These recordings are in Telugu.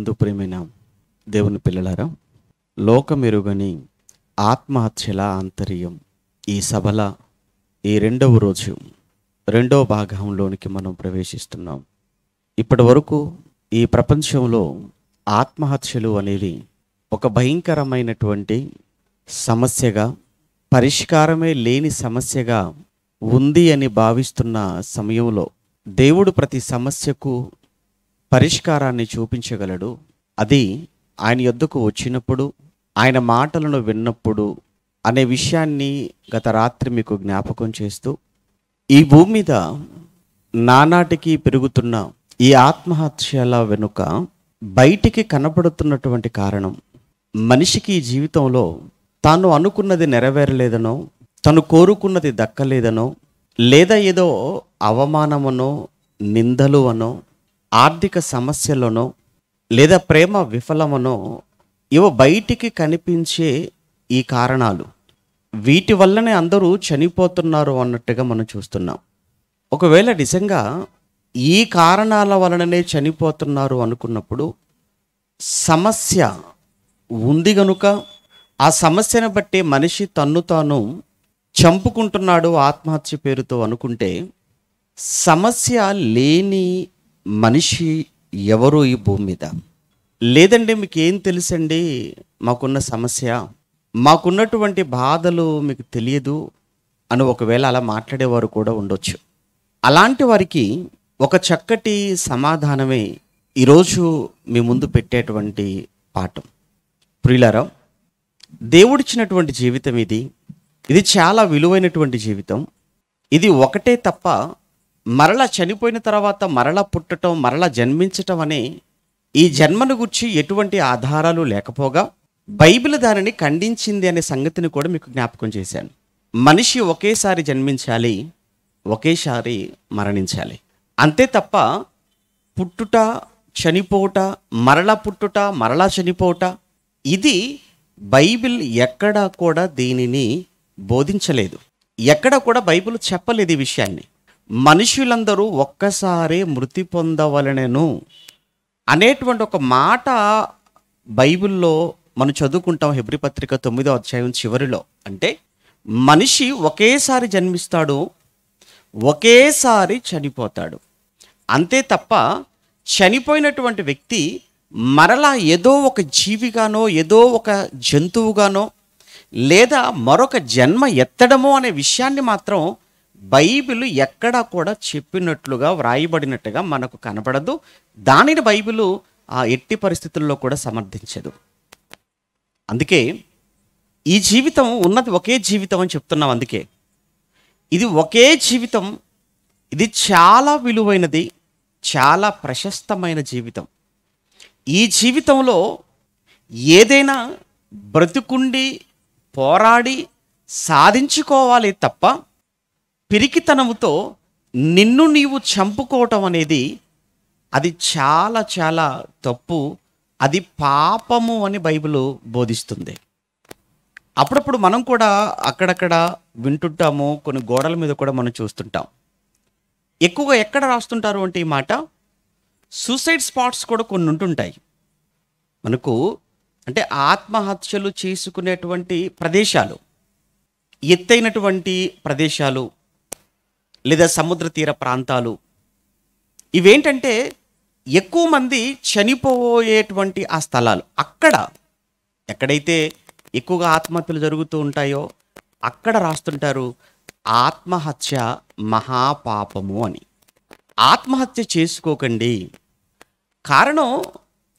నందు ప్రేమైన దేవుని పిల్లలారా లోకమెరుగని ఆత్మహత్యల ఆంతర్యం ఈ సభల ఈ రెండవ రోజు రెండవ భాగంలోనికి మనం ప్రవేశిస్తున్నాం ఇప్పటి వరకు ఈ ప్రపంచంలో ఆత్మహత్యలు అనేవి ఒక భయంకరమైనటువంటి సమస్యగా పరిష్కారమే లేని సమస్యగా ఉంది అని భావిస్తున్న సమయంలో దేవుడు ప్రతి సమస్యకు పరిష్కారాన్ని చూపించగలడు అది ఆయన యొద్దకు వచ్చినప్పుడు ఆయన మాటలను విన్నప్పుడు అనే విషయాన్ని గత రాత్రి మీకు జ్ఞాపకం చేస్తూ ఈ భూమి మీద నానాటికి పెరుగుతున్న ఈ ఆత్మహత్యల వెనుక బయటికి కనపడుతున్నటువంటి కారణం మనిషికి జీవితంలో తాను అనుకున్నది నెరవేరలేదనో తను కోరుకున్నది దక్కలేదనో లేదా ఏదో అవమానమనో నిందలు అనో ఆర్థిక సమస్యలను లేదా ప్రేమ విఫలమనో ఇవ బయటికి కనిపించే ఈ కారణాలు వీటి వల్లనే అందరూ చనిపోతున్నారు అన్నట్టుగా మనం చూస్తున్నాం ఒకవేళ నిజంగా ఈ కారణాల వలననే చనిపోతున్నారు అనుకున్నప్పుడు సమస్య ఉంది గనుక ఆ సమస్యను బట్టి మనిషి తన్ను తాను చంపుకుంటున్నాడు ఆత్మహత్య పేరుతో అనుకుంటే సమస్య లేని మనిషి ఎవరు ఈ భూమి మీద లేదండి మీకు ఏం తెలుసండి మాకున్న సమస్య మాకున్నటువంటి బాధలు మీకు తెలియదు అని ఒకవేళ అలా మాట్లాడేవారు కూడా ఉండొచ్చు అలాంటి వారికి ఒక చక్కటి సమాధానమే ఈరోజు మీ ముందు పెట్టేటువంటి పాఠం ప్రియులారా దేవుడిచ్చినటువంటి జీవితం ఇది ఇది చాలా విలువైనటువంటి జీవితం ఇది ఒకటే తప్ప మరల చనిపోయిన తర్వాత మరల పుట్టటం మరల జన్మించటం అనే ఈ జన్మను గుర్చి ఎటువంటి ఆధారాలు లేకపోగా బైబిల్ దానిని ఖండించింది అనే సంగతిని కూడా మీకు జ్ఞాపకం చేశాను మనిషి ఒకేసారి జన్మించాలి ఒకేసారి మరణించాలి అంతే తప్ప పుట్టుట చనిపోవట మరల పుట్టుట మరలా చనిపోవట ఇది బైబిల్ ఎక్కడా కూడా దీనిని బోధించలేదు ఎక్కడ కూడా బైబిల్ చెప్పలేదు ఈ విషయాన్ని మనుషులందరూ ఒక్కసారి మృతి పొందవలనెను అనేటువంటి ఒక మాట బైబిల్లో మనం చదువుకుంటాం హెబ్రిపత్రిక తొమ్మిదో అధ్యాయం చివరిలో అంటే మనిషి ఒకేసారి జన్మిస్తాడు ఒకేసారి చనిపోతాడు అంతే తప్ప చనిపోయినటువంటి వ్యక్తి మరలా ఏదో ఒక జీవిగానో ఏదో ఒక జంతువుగానో లేదా మరొక జన్మ ఎత్తడమో అనే విషయాన్ని మాత్రం బైబిల్ ఎక్కడా కూడా చెప్పినట్లుగా వ్రాయబడినట్టుగా మనకు కనబడదు దానిని బైబిలు ఆ ఎట్టి పరిస్థితుల్లో కూడా సమర్థించదు అందుకే ఈ జీవితం ఉన్నది ఒకే జీవితం అని చెప్తున్నాం అందుకే ఇది ఒకే జీవితం ఇది చాలా విలువైనది చాలా ప్రశస్తమైన జీవితం ఈ జీవితంలో ఏదైనా బ్రతుకుండి పోరాడి సాధించుకోవాలి తప్ప పిరికితనముతో నిన్ను నీవు చంపుకోవటం అనేది అది చాలా చాలా తప్పు అది పాపము అని బైబిల్ బోధిస్తుంది అప్పుడప్పుడు మనం కూడా అక్కడక్కడ వింటుంటాము కొన్ని గోడల మీద కూడా మనం చూస్తుంటాం ఎక్కువగా ఎక్కడ రాస్తుంటారు అంటే ఈ మాట సూసైడ్ స్పాట్స్ కూడా కొన్ని ఉంటుంటాయి మనకు అంటే ఆత్మహత్యలు చేసుకునేటువంటి ప్రదేశాలు ఎత్తైనటువంటి ప్రదేశాలు లేదా సముద్ర తీర ప్రాంతాలు ఇవేంటంటే ఎక్కువ మంది చనిపోయేటువంటి ఆ స్థలాలు అక్కడ ఎక్కడైతే ఎక్కువగా ఆత్మహత్యలు జరుగుతూ ఉంటాయో అక్కడ రాస్తుంటారు ఆత్మహత్య మహాపాపము అని ఆత్మహత్య చేసుకోకండి కారణం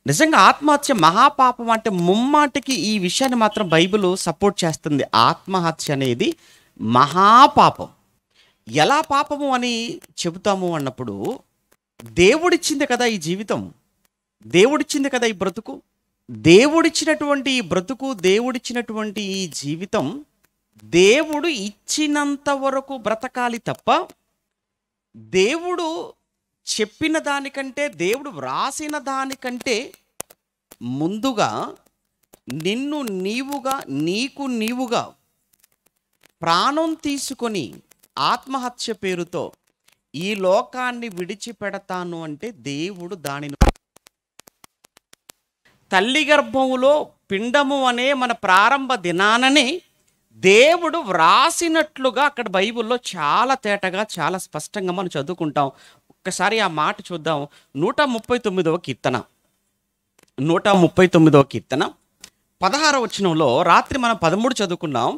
నిజంగా ఆత్మహత్య మహాపాపం అంటే ముమ్మాటికి ఈ విషయాన్ని మాత్రం బైబిల్ సపోర్ట్ చేస్తుంది ఆత్మహత్య అనేది మహాపాపం ఎలా పాపము అని చెబుతాము అన్నప్పుడు దేవుడిచ్చింది కదా ఈ జీవితం దేవుడిచ్చింది కదా ఈ బ్రతుకు దేవుడిచ్చినటువంటి ఈ బ్రతుకు దేవుడిచ్చినటువంటి ఈ జీవితం దేవుడు ఇచ్చినంత వరకు బ్రతకాలి తప్ప దేవుడు చెప్పిన దానికంటే దేవుడు వ్రాసిన దానికంటే ముందుగా నిన్ను నీవుగా నీకు నీవుగా ప్రాణం తీసుకొని ఆత్మహత్య పేరుతో ఈ లోకాన్ని విడిచిపెడతాను అంటే దేవుడు దానిని తల్లి గర్భములో పిండము అనే మన ప్రారంభ దినానని దేవుడు వ్రాసినట్లుగా అక్కడ బైబిల్లో చాలా తేటగా చాలా స్పష్టంగా మనం చదువుకుంటాం ఒక్కసారి ఆ మాట చూద్దాం నూట ముప్పై తొమ్మిదవ కీర్తన నూట ముప్పై తొమ్మిదవ కీర్తన పదహార వచనంలో రాత్రి మనం పదమూడు చదువుకున్నాం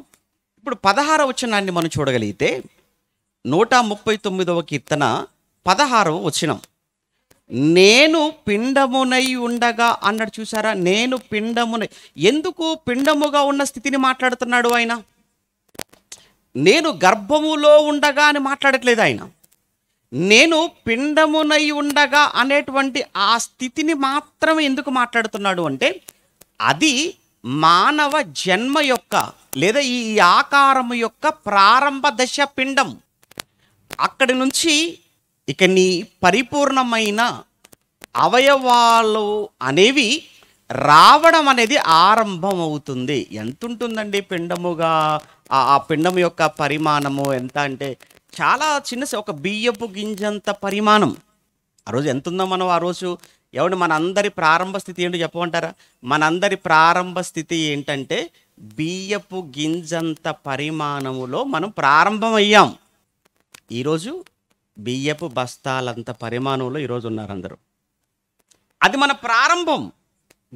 ఇప్పుడు పదహార వచనాన్ని మనం చూడగలిగితే నూట ముప్పై తొమ్మిదవ కీర్తన పదహారవ వచనం నేను పిండమునై ఉండగా అన్నాడు చూసారా నేను పిండమునై ఎందుకు పిండముగా ఉన్న స్థితిని మాట్లాడుతున్నాడు ఆయన నేను గర్భములో ఉండగా అని మాట్లాడట్లేదు ఆయన నేను పిండమునై ఉండగా అనేటువంటి ఆ స్థితిని మాత్రం ఎందుకు మాట్లాడుతున్నాడు అంటే అది మానవ జన్మ యొక్క లేదా ఈ ఆకారము యొక్క ప్రారంభ దశ పిండం అక్కడి నుంచి ఇక నీ పరిపూర్ణమైన అవయవాలు అనేవి రావడం అనేది ఆరంభం అవుతుంది ఎంత ఉంటుందండి పిండముగా ఆ పిండము యొక్క పరిమాణము ఎంత అంటే చాలా చిన్న ఒక బియ్యపు గింజంత పరిమాణం ఆ రోజు ఎంత ఉందో మనం ఆ రోజు ఎవడు మనందరి ప్రారంభ స్థితి ఏంటో చెప్పమంటారా మనందరి ప్రారంభ స్థితి ఏంటంటే బియ్యపు గింజంత పరిమాణములో మనం ప్రారంభమయ్యాం ఈరోజు బియ్యపు బస్తాలంత పరిమాణంలో ఈరోజు ఉన్నారు అందరూ అది మన ప్రారంభం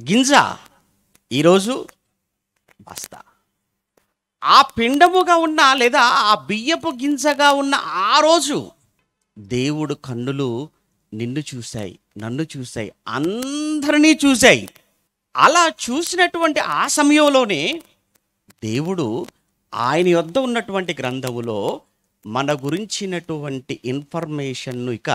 గింజ ఈరోజు బస్తా ఆ పిండముగా ఉన్న లేదా ఆ బియ్యపు గింజగా ఉన్న ఆ రోజు దేవుడు కన్నులు నిన్ను చూశాయి నన్ను చూశాయి అందరినీ చూశాయి అలా చూసినటువంటి ఆ సమయంలోనే దేవుడు ఆయన యొద్ద ఉన్నటువంటి గ్రంథములో మన గురించినటువంటి ఇన్ఫర్మేషన్ను ఇక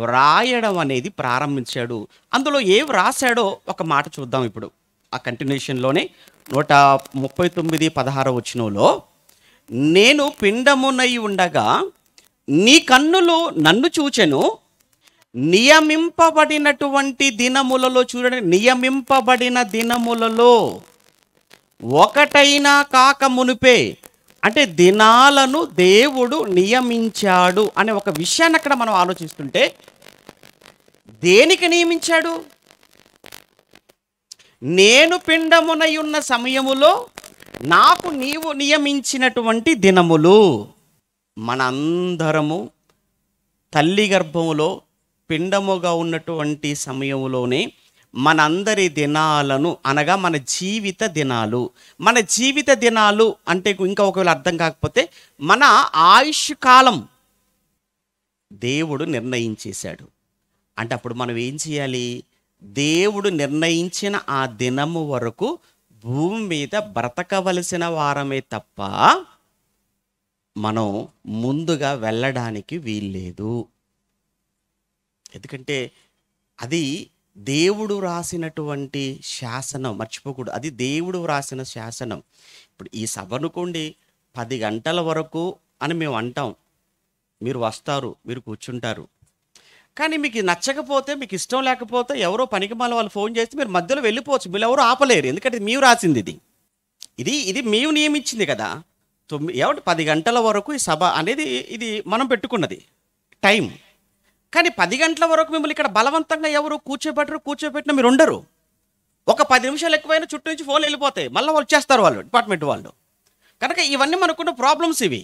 వ్రాయడం అనేది ప్రారంభించాడు అందులో ఏం వ్రాసాడో ఒక మాట చూద్దాం ఇప్పుడు ఆ కంటిన్యూషన్లోనే నూట ముప్పై తొమ్మిది పదహారు వచ్చినలో నేను పిండమునై ఉండగా నీ కన్నులు నన్ను చూచెను నియమింపబడినటువంటి దినములలో చూడండి నియమింపబడిన దినములలో ఒకటైనా కాక మునిపే అంటే దినాలను దేవుడు నియమించాడు అనే ఒక విషయాన్ని అక్కడ మనం ఆలోచిస్తుంటే దేనికి నియమించాడు నేను పిండమునై ఉన్న సమయములో నాకు నీవు నియమించినటువంటి దినములు మనందరము తల్లి గర్భములో పిండముగా ఉన్నటువంటి సమయములోనే మనందరి దినాలను అనగా మన జీవిత దినాలు మన జీవిత దినాలు అంటే ఇంకా ఒకవేళ అర్థం కాకపోతే మన ఆయుష్ కాలం దేవుడు నిర్ణయించేశాడు అంటే అప్పుడు మనం ఏం చేయాలి దేవుడు నిర్ణయించిన ఆ దినము వరకు భూమి మీద బ్రతకవలసిన వారమే తప్ప మనం ముందుగా వెళ్ళడానికి వీల్లేదు ఎందుకంటే అది దేవుడు రాసినటువంటి శాసనం మర్చిపోకూడదు అది దేవుడు రాసిన శాసనం ఇప్పుడు ఈ సభ అనుకోండి పది గంటల వరకు అని మేము అంటాం మీరు వస్తారు మీరు కూర్చుంటారు కానీ మీకు నచ్చకపోతే మీకు ఇష్టం లేకపోతే ఎవరో పనికిమాల వాళ్ళు ఫోన్ చేస్తే మీరు మధ్యలో వెళ్ళిపోవచ్చు మీరు ఎవరు ఆపలేరు ఎందుకంటే మేము రాసింది ఇది ఇది ఇది మేము నియమించింది కదా తొమ్మిది ఏమంటే పది గంటల వరకు ఈ సభ అనేది ఇది మనం పెట్టుకున్నది టైం కానీ పది గంటల వరకు మిమ్మల్ని ఇక్కడ బలవంతంగా ఎవరు కూర్చోబెట్టరు కూర్చోబెట్టిన మీరు ఉండరు ఒక పది నిమిషాలు ఎక్కువైనా చుట్టూ నుంచి ఫోన్ వెళ్ళిపోతాయి మళ్ళీ వాళ్ళు చేస్తారు వాళ్ళు డిపార్ట్మెంట్ వాళ్ళు కనుక ఇవన్నీ మనకున్న ప్రాబ్లమ్స్ ఇవి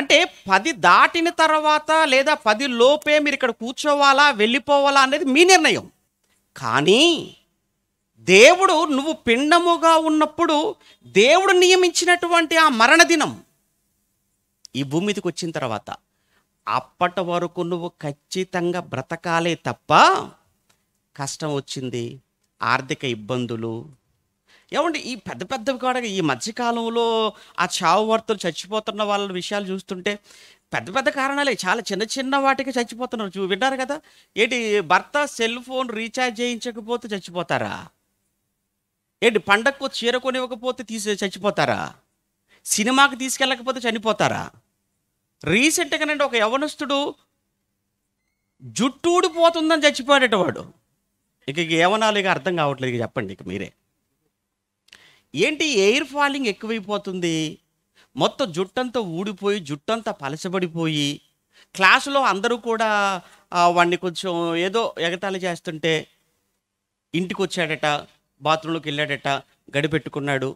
అంటే పది దాటిన తర్వాత లేదా పది లోపే మీరు ఇక్కడ కూర్చోవాలా వెళ్ళిపోవాలా అనేది మీ నిర్ణయం కానీ దేవుడు నువ్వు పిండముగా ఉన్నప్పుడు దేవుడు నియమించినటువంటి ఆ మరణ దినం ఈ భూమిదికి వచ్చిన తర్వాత అప్పటి వరకు నువ్వు ఖచ్చితంగా బ్రతకాలే తప్ప కష్టం వచ్చింది ఆర్థిక ఇబ్బందులు ఏమంటే ఈ పెద్ద పెద్దవి కూడా ఈ మధ్యకాలంలో ఆ చావు వార్తలు చచ్చిపోతున్న వాళ్ళ విషయాలు చూస్తుంటే పెద్ద పెద్ద కారణాలే చాలా చిన్న చిన్న వాటికి చచ్చిపోతున్నారు చూ విన్నారు కదా ఏంటి భర్త సెల్ ఫోన్ రీఛార్జ్ చేయించకపోతే చచ్చిపోతారా ఏంటి పండగకు చీర కొనివ్వకపోతే తీసి చచ్చిపోతారా సినిమాకి తీసుకెళ్ళకపోతే చనిపోతారా రీసెంట్గానండి ఒక యవనస్తుడు జుట్టు ఊడిపోతుందని చచ్చిపోయాడట వాడు ఇక యవనాలు ఇక అర్థం కావట్లేదు ఇక చెప్పండి ఇక మీరే ఏంటి ఎయిర్ ఫాలింగ్ ఎక్కువైపోతుంది మొత్తం జుట్టంతా ఊడిపోయి జుట్టంతా పలచబడిపోయి క్లాసులో అందరూ కూడా వాడిని కొంచెం ఏదో ఎగతాళి చేస్తుంటే ఇంటికి వచ్చాడట బాత్రూంలోకి వెళ్ళాడట గడిపెట్టుకున్నాడు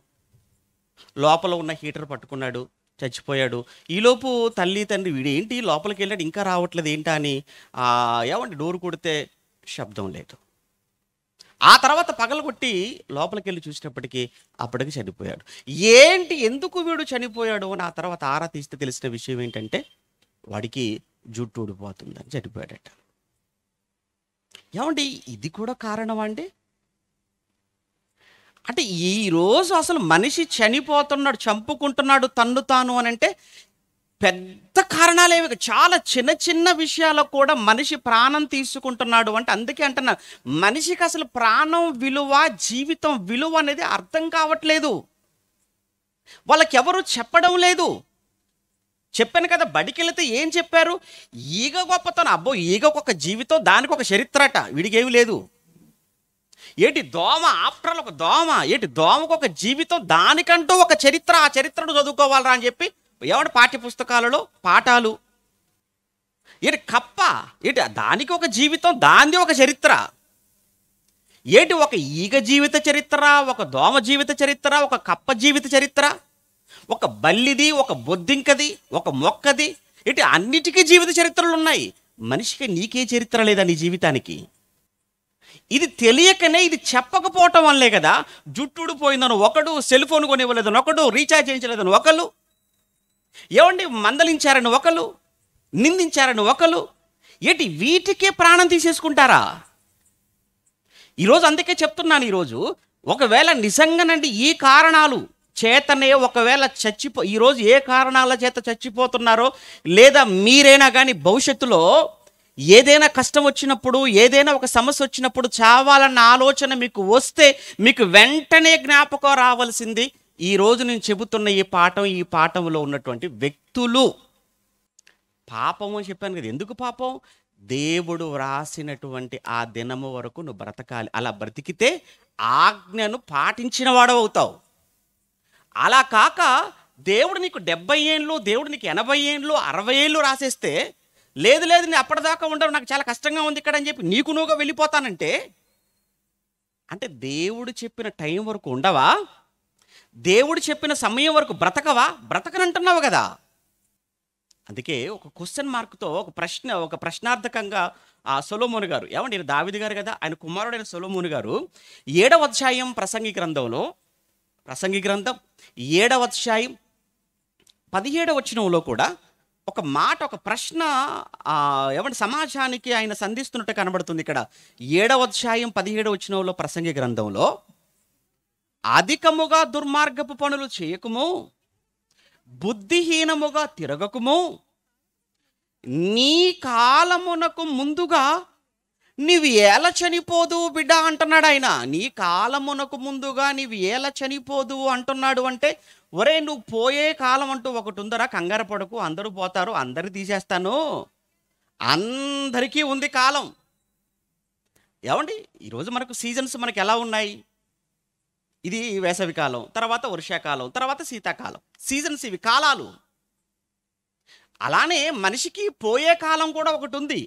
లోపల ఉన్న హీటర్ పట్టుకున్నాడు చచ్చిపోయాడు ఈలోపు తల్లి తండ్రి వీడేంటి లోపలికి వెళ్ళాడు ఇంకా రావట్లేదు ఏంటా అని ఏమంటే డోర్ కొడితే శబ్దం లేదు ఆ తర్వాత పగలగొట్టి లోపలికి వెళ్ళి చూసినప్పటికీ అప్పటికి చనిపోయాడు ఏంటి ఎందుకు వీడు చనిపోయాడు అని ఆ తర్వాత ఆరా తీస్తే తెలిసిన విషయం ఏంటంటే వాడికి జుట్టు ఊడిపోతుందని చనిపోయాడట ఏమండి ఇది కూడా కారణం అండి అంటే ఈరోజు అసలు మనిషి చనిపోతున్నాడు చంపుకుంటున్నాడు తన్ను తాను అని అంటే పెద్ద కారణాలు ఏమి చాలా చిన్న చిన్న విషయాలకు కూడా మనిషి ప్రాణం తీసుకుంటున్నాడు అంటే అందుకే అంటున్నా మనిషికి అసలు ప్రాణం విలువ జీవితం విలువ అనేది అర్థం కావట్లేదు వాళ్ళకెవరు చెప్పడం లేదు చెప్పాను కదా బడికి వెళితే ఏం చెప్పారు ఈగ గొప్పతనం అబ్బో ఈగకొక జీవితం దానికి ఒక చరిత్రట వీడికేమి లేదు ఏటి దోమ ఆఫ్టర్ ఒక దోమ ఏటి దోమకు ఒక జీవితం దానికంటూ ఒక చరిత్ర ఆ చరిత్రను చదువుకోవాలరా అని చెప్పి ఏమంటే పాఠ్య పుస్తకాలలో పాఠాలు ఏటి కప్ప ఏటి దానికి ఒక జీవితం దానిది ఒక చరిత్ర ఏటి ఒక ఈగ జీవిత చరిత్ర ఒక దోమ జీవిత చరిత్ర ఒక కప్ప జీవిత చరిత్ర ఒక బల్లిది ఒక బొద్దింకది ఒక మొక్కది ఇటు అన్నిటికీ జీవిత చరిత్రలు ఉన్నాయి మనిషికి నీకే చరిత్ర లేదా నీ జీవితానికి ఇది తెలియకనే ఇది చెప్పకపోవటం వల్లే కదా జుట్టుడు పోయిందని ఒకడు సెల్ ఫోన్ కొనివ్వలేదని ఒకడు రీఛార్జ్ చేయించలేదని ఒకళ్ళు ఏమండి మందలించారని ఒకళ్ళు నిందించారని ఒకళ్ళు ఏంటి వీటికే ప్రాణం తీసేసుకుంటారా ఈరోజు అందుకే చెప్తున్నాను ఈరోజు ఒకవేళ నిజంగానండి ఈ కారణాలు చేతనే ఒకవేళ చచ్చిపో ఈరోజు ఏ కారణాల చేత చచ్చిపోతున్నారో లేదా మీరైనా కానీ భవిష్యత్తులో ఏదైనా కష్టం వచ్చినప్పుడు ఏదైనా ఒక సమస్య వచ్చినప్పుడు చావాలన్న ఆలోచన మీకు వస్తే మీకు వెంటనే జ్ఞాపకం రావాల్సింది ఈ రోజు నేను చెబుతున్న ఈ పాఠం ఈ పాఠంలో ఉన్నటువంటి వ్యక్తులు పాపం అని చెప్పాను కదా ఎందుకు పాపం దేవుడు వ్రాసినటువంటి ఆ దినము వరకు నువ్వు బ్రతకాలి అలా బ్రతికితే ఆజ్ఞను పాటించిన అవుతావు అలా కాక దేవుడు నీకు డెబ్బై ఏళ్ళు దేవుడు నీకు ఎనభై ఏళ్ళు అరవై ఏళ్ళు రాసేస్తే లేదు లేదు నేను అప్పటిదాకా ఉండవు నాకు చాలా కష్టంగా ఉంది ఇక్కడ అని చెప్పి నీకు నువ్వుగా వెళ్ళిపోతానంటే అంటే దేవుడు చెప్పిన టైం వరకు ఉండవా దేవుడు చెప్పిన సమయం వరకు బ్రతకవా బ్రతకనంటున్నావు కదా అందుకే ఒక క్వశ్చన్ మార్క్తో ఒక ప్రశ్న ఒక ప్రశ్నార్థకంగా ఆ సొలోమోని గారు ఏమండి నేను దావిది గారు కదా ఆయన కుమారుడైన సొలోమోని గారు ఏడవ అధ్యాయం ప్రసంగి గ్రంథంలో ప్రసంగి గ్రంథం ఏడవ అధ్యాయం పదిహేడవ వచనంలో కూడా ఒక మాట ఒక ప్రశ్న ఏమంటే సమాజానికి ఆయన సంధిస్తున్నట్టు కనబడుతుంది ఇక్కడ ఏడవ అధ్యాయం పదిహేడవ వచ్చినంలో ప్రసంగి గ్రంథంలో అధికముగా దుర్మార్గపు పనులు చేయకుము బుద్ధిహీనముగా తిరగకుము నీ కాలమునకు ముందుగా నీవు ఎలా చనిపోదు బిడ్డ అంటున్నాడు ఆయన నీ కాలమునకు ముందుగా నీవు ఎలా చనిపోదు అంటున్నాడు అంటే ఒరే నువ్వు పోయే కాలం అంటూ ఒకటి ఉందరా కంగారు పడకు అందరూ పోతారు అందరు తీసేస్తాను అందరికీ ఉంది కాలం ఏమండి ఈరోజు మనకు సీజన్స్ మనకు ఎలా ఉన్నాయి ఇది వేసవికాలం తర్వాత వర్షాకాలం తర్వాత శీతాకాలం సీజన్స్ ఇవి కాలాలు అలానే మనిషికి పోయే కాలం కూడా ఒకటి ఉంది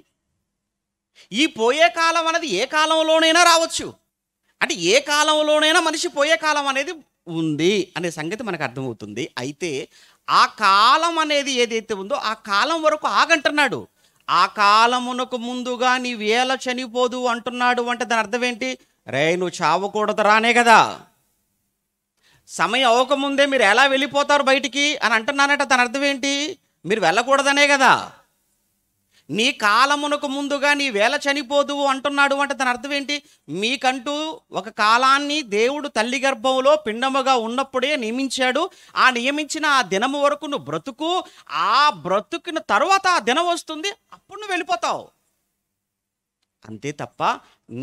ఈ పోయే కాలం అనేది ఏ కాలంలోనైనా రావచ్చు అంటే ఏ కాలంలోనైనా మనిషి పోయే కాలం అనేది ఉంది అనే సంగతి మనకు అర్థమవుతుంది అయితే ఆ కాలం అనేది ఏదైతే ఉందో ఆ కాలం వరకు ఆగంటున్నాడు ఆ కాలమునకు ముందుగా నీ వేల చనిపోదు అంటున్నాడు అంటే దాని అర్థం ఏంటి రే నువ్వు చావకూడదు రానే కదా సమయం అవ్వకముందే మీరు ఎలా వెళ్ళిపోతారు బయటికి అని అంటున్నానట దాని అర్థం ఏంటి మీరు వెళ్ళకూడదనే కదా నీ కాలమునకు ముందుగా నీ వేళ చనిపోదు అంటున్నాడు అంటే దాని అర్థం ఏంటి మీకంటూ ఒక కాలాన్ని దేవుడు తల్లి గర్భంలో పిండముగా ఉన్నప్పుడే నియమించాడు ఆ నియమించిన ఆ దినము వరకు నువ్వు బ్రతుకు ఆ బ్రతుకిన తర్వాత ఆ దినం వస్తుంది అప్పుడు నువ్వు వెళ్ళిపోతావు అంతే తప్ప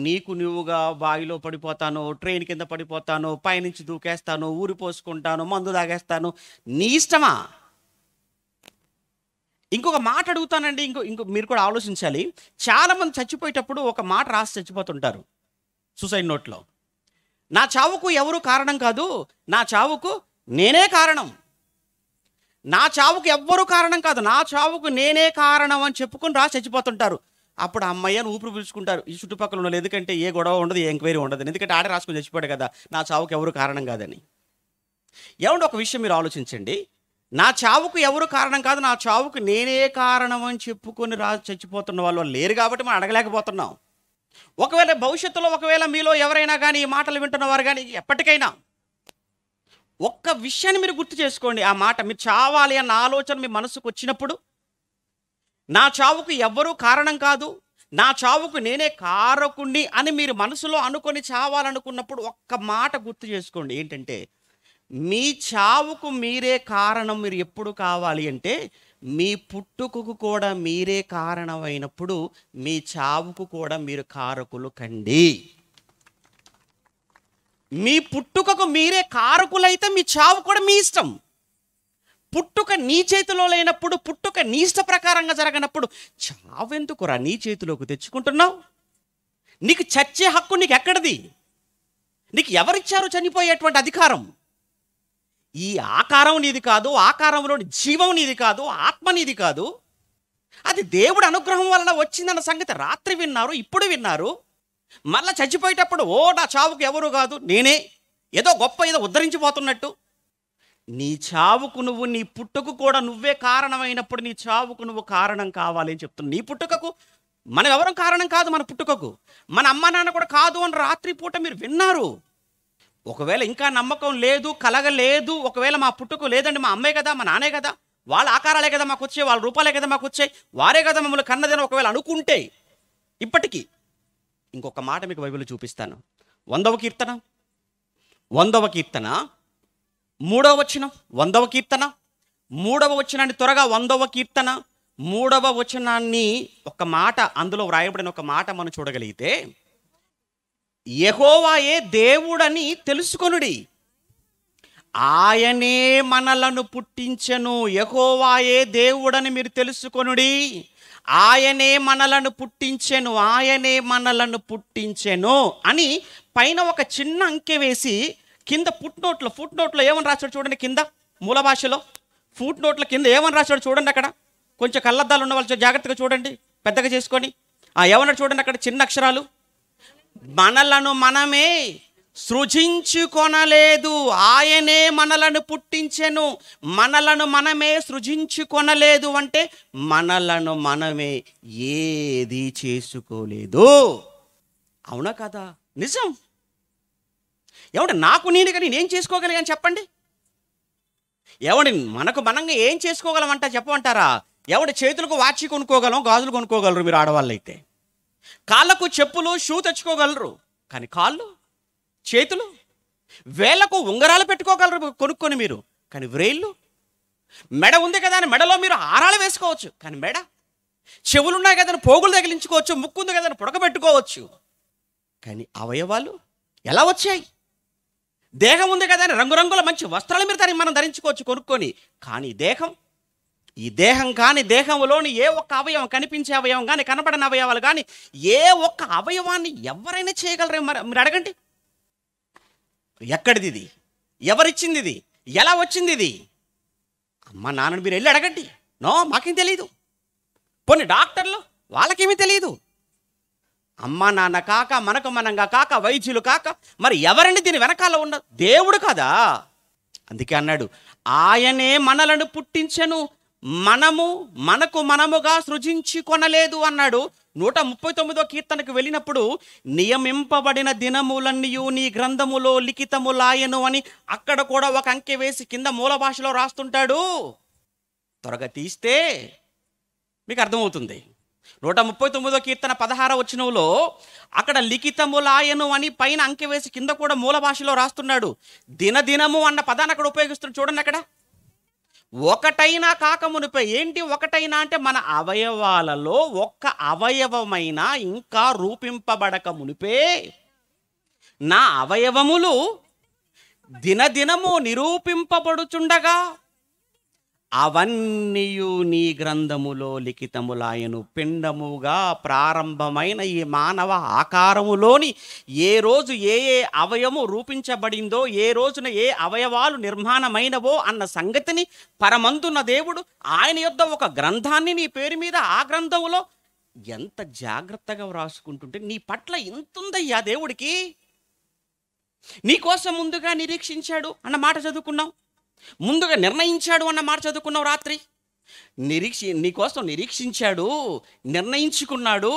నీకు నువ్వుగా బావిలో పడిపోతాను ట్రైన్ కింద పడిపోతాను పైనుంచి దూకేస్తాను ఊరి పోసుకుంటాను మందు తాగేస్తాను నీ ఇష్టమా ఇంకొక మాట అడుగుతానండి ఇంకో ఇంకో మీరు కూడా ఆలోచించాలి చాలామంది చచ్చిపోయేటప్పుడు ఒక మాట రాసి చచ్చిపోతుంటారు సూసైడ్ నోట్లో నా చావుకు ఎవరు కారణం కాదు నా చావుకు నేనే కారణం నా చావుకు ఎవ్వరూ కారణం కాదు నా చావుకు నేనే కారణం అని చెప్పుకుని రాసి చచ్చిపోతుంటారు అప్పుడు అమ్మాయిని ఊపిరి పిలుచుకుంటారు ఈ చుట్టుపక్కల ఉండదు ఎందుకంటే ఏ గొడవ ఉండదు ఏ ఎంక్వైరీ ఉండదు ఎందుకంటే ఆడ రాసుకుని చచ్చిపోయాడు కదా నా చావుకు ఎవరు కారణం కాదని ఏమంటే ఒక విషయం మీరు ఆలోచించండి నా చావుకు ఎవరు కారణం కాదు నా చావుకు నేనే కారణం అని చెప్పుకొని రా చచ్చిపోతున్న వాళ్ళు లేరు కాబట్టి మనం అడగలేకపోతున్నాం ఒకవేళ భవిష్యత్తులో ఒకవేళ మీలో ఎవరైనా కానీ ఈ మాటలు వింటున్నవారు కానీ ఎప్పటికైనా ఒక్క విషయాన్ని మీరు గుర్తు చేసుకోండి ఆ మాట మీరు చావాలి అన్న ఆలోచన మీ మనసుకు వచ్చినప్పుడు నా చావుకు ఎవ్వరూ కారణం కాదు నా చావుకు నేనే కారకుణ్ణి అని మీరు మనసులో అనుకొని చావాలనుకున్నప్పుడు ఒక్క మాట గుర్తు చేసుకోండి ఏంటంటే మీ చావుకు మీరే కారణం మీరు ఎప్పుడు కావాలి అంటే మీ పుట్టుకు కూడా మీరే కారణమైనప్పుడు మీ చావుకు కూడా మీరు కారకులు కండి మీ పుట్టుకకు మీరే కారకులైతే మీ చావు కూడా మీ ఇష్టం పుట్టుక నీ చేతిలో లేనప్పుడు పుట్టుక నీ ఇష్ట ప్రకారంగా జరగనప్పుడు చావెందుకురా నీ చేతిలోకి తెచ్చుకుంటున్నావు నీకు చచ్చే హక్కు నీకు ఎక్కడిది నీకు ఎవరిచ్చారు చనిపోయేటువంటి అధికారం ఈ ఆకారం నీది కాదు ఆకారంలోని జీవం నీది కాదు ఆత్మ నీది కాదు అది దేవుడు అనుగ్రహం వలన వచ్చిందన్న సంగతి రాత్రి విన్నారు ఇప్పుడు విన్నారు మళ్ళీ చచ్చిపోయేటప్పుడు ఓ నా చావుకు ఎవరు కాదు నేనే ఏదో గొప్ప ఏదో ఉద్ధరించిపోతున్నట్టు నీ చావుకు నువ్వు నీ పుట్టుకు కూడా నువ్వే కారణమైనప్పుడు నీ చావుకు నువ్వు కారణం కావాలి అని చెప్తున్నా నీ పుట్టుకకు మనం ఎవరం కారణం కాదు మన పుట్టుకకు మన అమ్మ నాన్న కూడా కాదు అని రాత్రిపూట మీరు విన్నారు ఒకవేళ ఇంకా నమ్మకం లేదు కలగలేదు ఒకవేళ మా పుట్టుకు లేదండి మా అమ్మే కదా మా నానే కదా వాళ్ళ ఆకారాలే కదా మాకు వచ్చాయి వాళ్ళ రూపాలే కదా మాకు వచ్చాయి వారే కదా మమ్మల్ని కన్నదని ఒకవేళ అనుకుంటే ఇప్పటికీ ఇంకొక మాట మీకు బైబిల్ చూపిస్తాను వందవ కీర్తన వందవ కీర్తన మూడవ వచనం వందవ కీర్తన మూడవ వచనాన్ని త్వరగా వందవ కీర్తన మూడవ వచనాన్ని ఒక మాట అందులో వ్రాయబడిన ఒక మాట మనం చూడగలిగితే యహోవాయే దేవుడని తెలుసుకొనుడి ఆయనే మనలను పుట్టించను యహోవాయే దేవుడని మీరు తెలుసుకొనుడి ఆయనే మనలను పుట్టించెను ఆయనే మనలను పుట్టించెను అని పైన ఒక చిన్న అంకె వేసి కింద ఫుట్ నోట్లో ఫుట్ నోట్లో ఏమని రాశాడు చూడండి కింద మూల భాషలో ఫుట్ నోట్ల కింద ఏమని రాశాడు చూడండి అక్కడ కొంచెం కళ్ళద్దాలు ఉన్న వాళ్ళు జాగ్రత్తగా చూడండి పెద్దగా చేసుకొని ఏమన్నాడు చూడండి అక్కడ చిన్న అక్షరాలు మనలను మనమే సృజించుకొనలేదు ఆయనే మనలను పుట్టించెను మనలను మనమే సృజించుకొనలేదు అంటే మనలను మనమే ఏది చేసుకోలేదు అవునా కదా నిజం ఏమంటే నాకు కానీ నేనేం చేసుకోగలిగాను చెప్పండి ఎవడి మనకు మనంగా ఏం చేసుకోగలమంట చెప్పమంటారా ఎవడి చేతులకు వాచి కొనుక్కోగలం గాజులు కొనుక్కోగలరు మీరు ఆడవాళ్ళైతే కాళ్ళకు చెప్పులు షూ తెచ్చుకోగలరు కానీ కాళ్ళు చేతులు వేలకు ఉంగరాలు పెట్టుకోగలరు కొనుక్కొని మీరు కానీ వ్రేళ్ళు మెడ ఉంది కదా అని మెడలో మీరు ఆరాలు వేసుకోవచ్చు కానీ మెడ చెవులు ఉన్నాయి కదా పోగులు తగిలించుకోవచ్చు ముక్కు ఉంది కదా పుడకబెట్టుకోవచ్చు కానీ అవయవాలు ఎలా వచ్చాయి దేహం ఉంది కదా అని రంగురంగుల మంచి వస్త్రాలు మీరు దాన్ని మనం ధరించుకోవచ్చు కొనుక్కొని కానీ దేహం ఈ దేహం కానీ దేహంలోని ఏ ఒక్క అవయవం కనిపించే అవయవం కానీ కనపడని అవయవాలు కానీ ఏ ఒక్క అవయవాన్ని ఎవరైనా చేయగలరు మరి మీరు అడగండి ఎక్కడిది ఇది ఎవరిచ్చింది ఇది ఎలా వచ్చింది ఇది అమ్మ నాన్న మీరు వెళ్ళి అడగండి నో మాకేం తెలియదు కొన్ని డాక్టర్లు వాళ్ళకేమీ తెలియదు అమ్మ నాన్న కాక మనకు మనంగా కాక వైద్యులు కాక మరి ఎవరండి దీని వెనకాల ఉన్న దేవుడు కదా అందుకే అన్నాడు ఆయనే మనలను పుట్టించను మనము మనకు మనముగా సృజించి కొనలేదు అన్నాడు నూట ముప్పై తొమ్మిదో కీర్తనకు వెళ్ళినప్పుడు నియమింపబడిన దినములన్నీయు నీ గ్రంథములో లిఖితములాయను అని అక్కడ కూడా ఒక అంకె వేసి కింద మూల భాషలో రాస్తుంటాడు త్వరగా తీస్తే మీకు అర్థమవుతుంది నూట ముప్పై తొమ్మిదో కీర్తన పదహార వచనంలో అక్కడ లిఖితములాయను అని పైన అంకె వేసి కింద కూడా మూల భాషలో రాస్తున్నాడు దినదినము అన్న పదాన్ని అక్కడ ఉపయోగిస్తున్నాడు చూడండి అక్కడ ఒకటైనా కాకమునిపై ఏంటి ఒకటైనా అంటే మన అవయవాలలో ఒక్క అవయవమైన ఇంకా రూపింపబడక మునిపే నా అవయవములు దినదినము నిరూపింపబడుచుండగా అవన్నీయు నీ గ్రంథములో లిఖితములాయను పిండముగా ప్రారంభమైన ఈ మానవ ఆకారములోని ఏ రోజు ఏ ఏ అవయము రూపించబడిందో ఏ రోజున ఏ అవయవాలు నిర్మాణమైనవో అన్న సంగతిని పరమందున్న దేవుడు ఆయన యొద్ద ఒక గ్రంథాన్ని నీ పేరు మీద ఆ గ్రంథములో ఎంత జాగ్రత్తగా వ్రాసుకుంటుంటే నీ పట్ల ఇంతుందయ్యా దేవుడికి నీకోసం ముందుగా నిరీక్షించాడు అన్న మాట చదువుకున్నాం ముందుగా నిర్ణయించాడు అన్న మాట చదువుకున్నావు రాత్రి నిరీక్ష నీకోసం నిరీక్షించాడు నిర్ణయించుకున్నాడు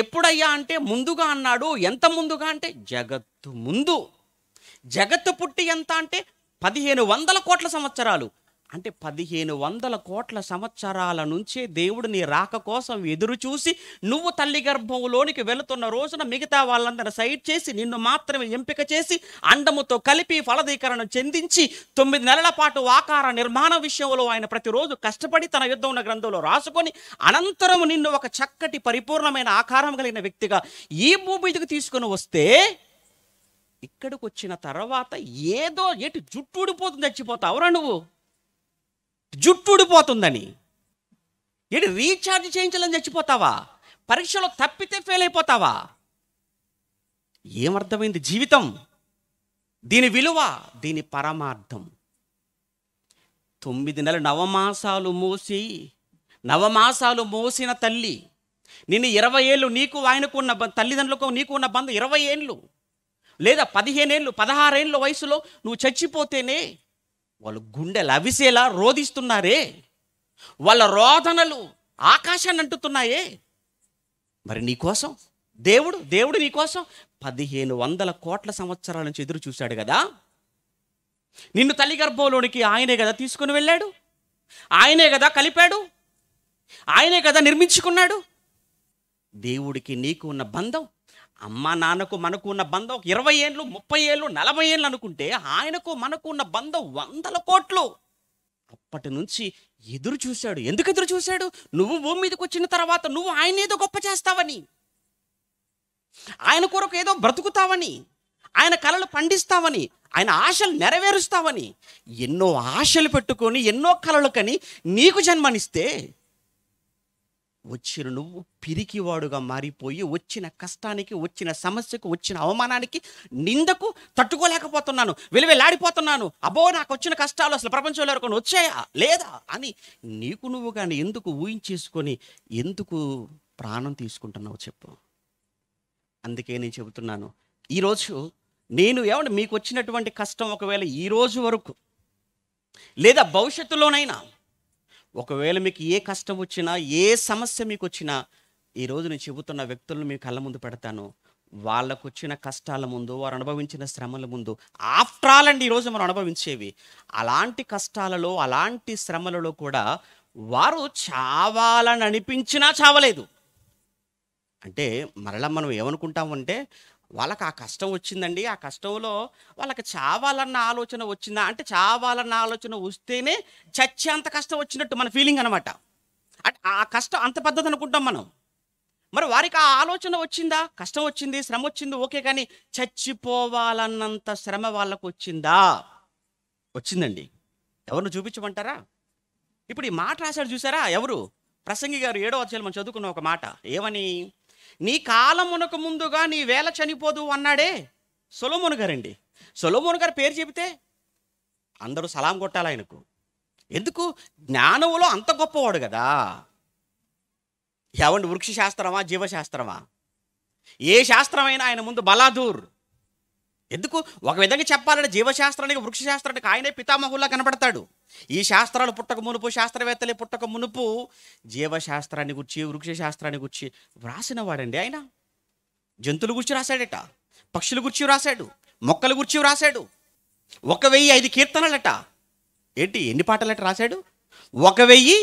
ఎప్పుడయ్యా అంటే ముందుగా అన్నాడు ఎంత ముందుగా అంటే జగత్తు ముందు జగత్తు పుట్టి ఎంత అంటే పదిహేను వందల కోట్ల సంవత్సరాలు అంటే పదిహేను వందల కోట్ల సంవత్సరాల నుంచే దేవుడు నీ రాక కోసం ఎదురు చూసి నువ్వు తల్లి గర్భంలోనికి వెళుతున్న రోజున మిగతా వాళ్ళందరూ సైడ్ చేసి నిన్ను మాత్రమే ఎంపిక చేసి అండముతో కలిపి ఫలదీకరణ చెందించి తొమ్మిది నెలల పాటు ఆకార నిర్మాణ విషయంలో ఆయన ప్రతిరోజు కష్టపడి తన యుద్ధం ఉన్న గ్రంథంలో రాసుకొని అనంతరం నిన్ను ఒక చక్కటి పరిపూర్ణమైన ఆకారం కలిగిన వ్యక్తిగా ఈ భూమిదికి తీసుకుని వస్తే ఇక్కడికి వచ్చిన తర్వాత ఏదో ఎటు జుట్టు ఊడిపోతుంది చచ్చిపోతావురా నువ్వు జుట్టు ఊడిపోతుందని ఏంటి రీఛార్జ్ చేయించాలని చచ్చిపోతావా పరీక్షలో తప్పితే ఫెయిల్ అయిపోతావా ఏమర్థమైంది జీవితం దీని విలువ దీని పరమార్థం తొమ్మిది నెలలు నవమాసాలు మోసి నవమాసాలు మోసిన తల్లి నిన్ను ఇరవై ఏళ్ళు నీకు ఆయనకు ఉన్న తల్లిదండ్రులకు నీకు ఉన్న బంధం ఇరవై ఏళ్ళు లేదా పదిహేనేళ్ళు పదహారేళ్ళ వయసులో నువ్వు చచ్చిపోతేనే వాళ్ళు గుండె లవిసేలా రోధిస్తున్నారే వాళ్ళ రోదనలు ఆకాశాన్ని అంటుతున్నాయే మరి నీకోసం దేవుడు దేవుడు నీకోసం పదిహేను వందల కోట్ల సంవత్సరాల నుంచి ఎదురు చూశాడు కదా నిన్ను తల్లి గర్భంలోనికి ఆయనే కదా తీసుకుని వెళ్ళాడు ఆయనే కదా కలిపాడు ఆయనే కదా నిర్మించుకున్నాడు దేవుడికి నీకు ఉన్న బంధం అమ్మ నాన్నకు మనకు ఉన్న బంధం ఇరవై ఏళ్ళు ముప్పై ఏళ్ళు నలభై ఏళ్ళు అనుకుంటే ఆయనకు మనకు ఉన్న బంధం వందల కోట్లు అప్పటి నుంచి ఎదురు చూశాడు ఎందుకు ఎదురు చూశాడు నువ్వు భూమి మీదకి వచ్చిన తర్వాత నువ్వు ఆయన ఏదో గొప్ప చేస్తావని ఆయన కొరకు ఏదో బ్రతుకుతావని ఆయన కళలు పండిస్తావని ఆయన ఆశలు నెరవేరుస్తావని ఎన్నో ఆశలు పెట్టుకొని ఎన్నో కళలు కని నీకు జన్మనిస్తే వచ్చిన నువ్వు పిరికివాడుగా మారిపోయి వచ్చిన కష్టానికి వచ్చిన సమస్యకు వచ్చిన అవమానానికి నిందకు తట్టుకోలేకపోతున్నాను విలువెలాడిపోతున్నాను అబ్బో నాకు వచ్చిన కష్టాలు అసలు ప్రపంచంలో కొన్ని వచ్చాయా లేదా అని నీకు నువ్వు కానీ ఎందుకు ఊహించేసుకొని ఎందుకు ప్రాణం తీసుకుంటున్నావు చెప్పు అందుకే నేను చెబుతున్నాను ఈరోజు నేను ఏమంటే మీకు వచ్చినటువంటి కష్టం ఒకవేళ ఈరోజు వరకు లేదా భవిష్యత్తులోనైనా ఒకవేళ మీకు ఏ కష్టం వచ్చినా ఏ సమస్య మీకు వచ్చినా ఈరోజు నేను చెబుతున్న వ్యక్తులను మీ కళ్ళ ముందు పెడతాను వాళ్ళకు వచ్చిన కష్టాల ముందు వారు అనుభవించిన శ్రమల ముందు ఆఫ్టర్ ఆల్ అండి ఈరోజు మనం అనుభవించేవి అలాంటి కష్టాలలో అలాంటి శ్రమలలో కూడా వారు చావాలని అనిపించినా చావలేదు అంటే మరలా మనం ఏమనుకుంటామంటే వాళ్ళకి ఆ కష్టం వచ్చిందండి ఆ కష్టంలో వాళ్ళకి చావాలన్న ఆలోచన వచ్చిందా అంటే చావాలన్న ఆలోచన వస్తేనే చచ్చి అంత కష్టం వచ్చినట్టు మన ఫీలింగ్ అనమాట ఆ కష్టం అంత పద్ధతి అనుకుంటాం మనం మరి వారికి ఆ ఆలోచన వచ్చిందా కష్టం వచ్చింది శ్రమ వచ్చింది ఓకే కానీ చచ్చిపోవాలన్నంత శ్రమ వాళ్ళకు వచ్చిందా వచ్చిందండి ఎవరిని చూపించమంటారా ఇప్పుడు ఈ మాట రాశాడు చూసారా ఎవరు ప్రసంగి గారు ఏడో అధ్యాయులు మనం చదువుకున్న ఒక మాట ఏమని నీ కాలమునకు ముందుగా నీ వేళ చనిపోదు అన్నాడే సొలోమోన్ గారండి సొలోమోన్ గారు పేరు చెబితే అందరూ సలాం కొట్టాలి ఆయనకు ఎందుకు జ్ఞానములో అంత గొప్పవాడు కదా ఏమండి వృక్ష శాస్త్రమా జీవశాస్త్రమా ఏ శాస్త్రమైనా ఆయన ముందు బలాదూర్ ఎందుకు ఒక విధంగా చెప్పాలంటే జీవశాస్త్రానికి వృక్షశాస్త్రానికి ఆయనే పితామహుల్లా కనబడతాడు ఈ శాస్త్రాలు పుట్టక మునుపు శాస్త్రవేత్తలే పుట్టక మునుపు జీవశాస్త్రాన్ని గుర్చి వృక్షశాస్త్రాన్ని గుర్చి వ్రాసిన వాడండి ఆయన జంతువుల గుర్చి రాశాడట పక్షుల గుర్చి వ్రాశాడు మొక్కల గుర్చి వ్రాశాడు ఒక వెయ్యి ఐదు కీర్తనలట ఏంటి ఎన్ని పాటలట రాశాడు ఒక వెయ్యి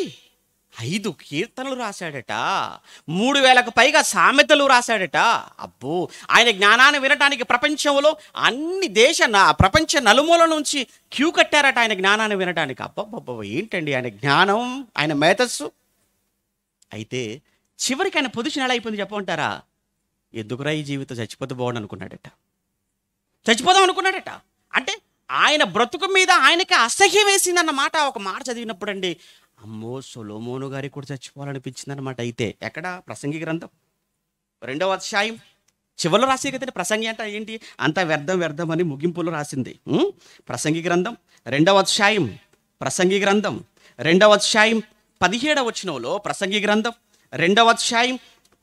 ఐదు కీర్తనలు రాశాడట మూడు వేలకు పైగా సామెతలు రాశాడట అబ్బో ఆయన జ్ఞానాన్ని వినటానికి ప్రపంచంలో అన్ని దేశ ప్రపంచ నలుమూల నుంచి క్యూ కట్టారట ఆయన జ్ఞానాన్ని వినటానికి అబ్బబ్బబ్బో ఏంటండి ఆయన జ్ఞానం ఆయన మేధస్సు అయితే చివరికి ఆయన పొజిషన్ ఎలా అయిపోయింది చెప్పమంటారా ఎందుకురా ఈ జీవితం చచ్చిపోతే బాగుండు అనుకున్నాడట చచ్చిపోదాం అనుకున్నాడట అంటే ఆయన బ్రతుకు మీద ఆయనకి అసహ్యం వేసిందన్నమాట ఒక మాట చదివినప్పుడు అండి అమ్మో సొలోమోను గారి కూడా చచ్చిపోవాలనిపించింది అనమాట అయితే ఎక్కడ ప్రసంగి గ్రంథం రెండవ అధ్యాయం చివరిలో రాసే కదండి ప్రసంగి అంటే ఏంటి అంత వ్యర్థం వ్యర్థం అని ముగింపులో రాసింది ప్రసంగి గ్రంథం రెండవ అధ్యాయం ప్రసంగి గ్రంథం రెండవ అధ్యాయం పదిహేడవ వచ్చినంలో ప్రసంగి గ్రంథం రెండవ అధ్యాయం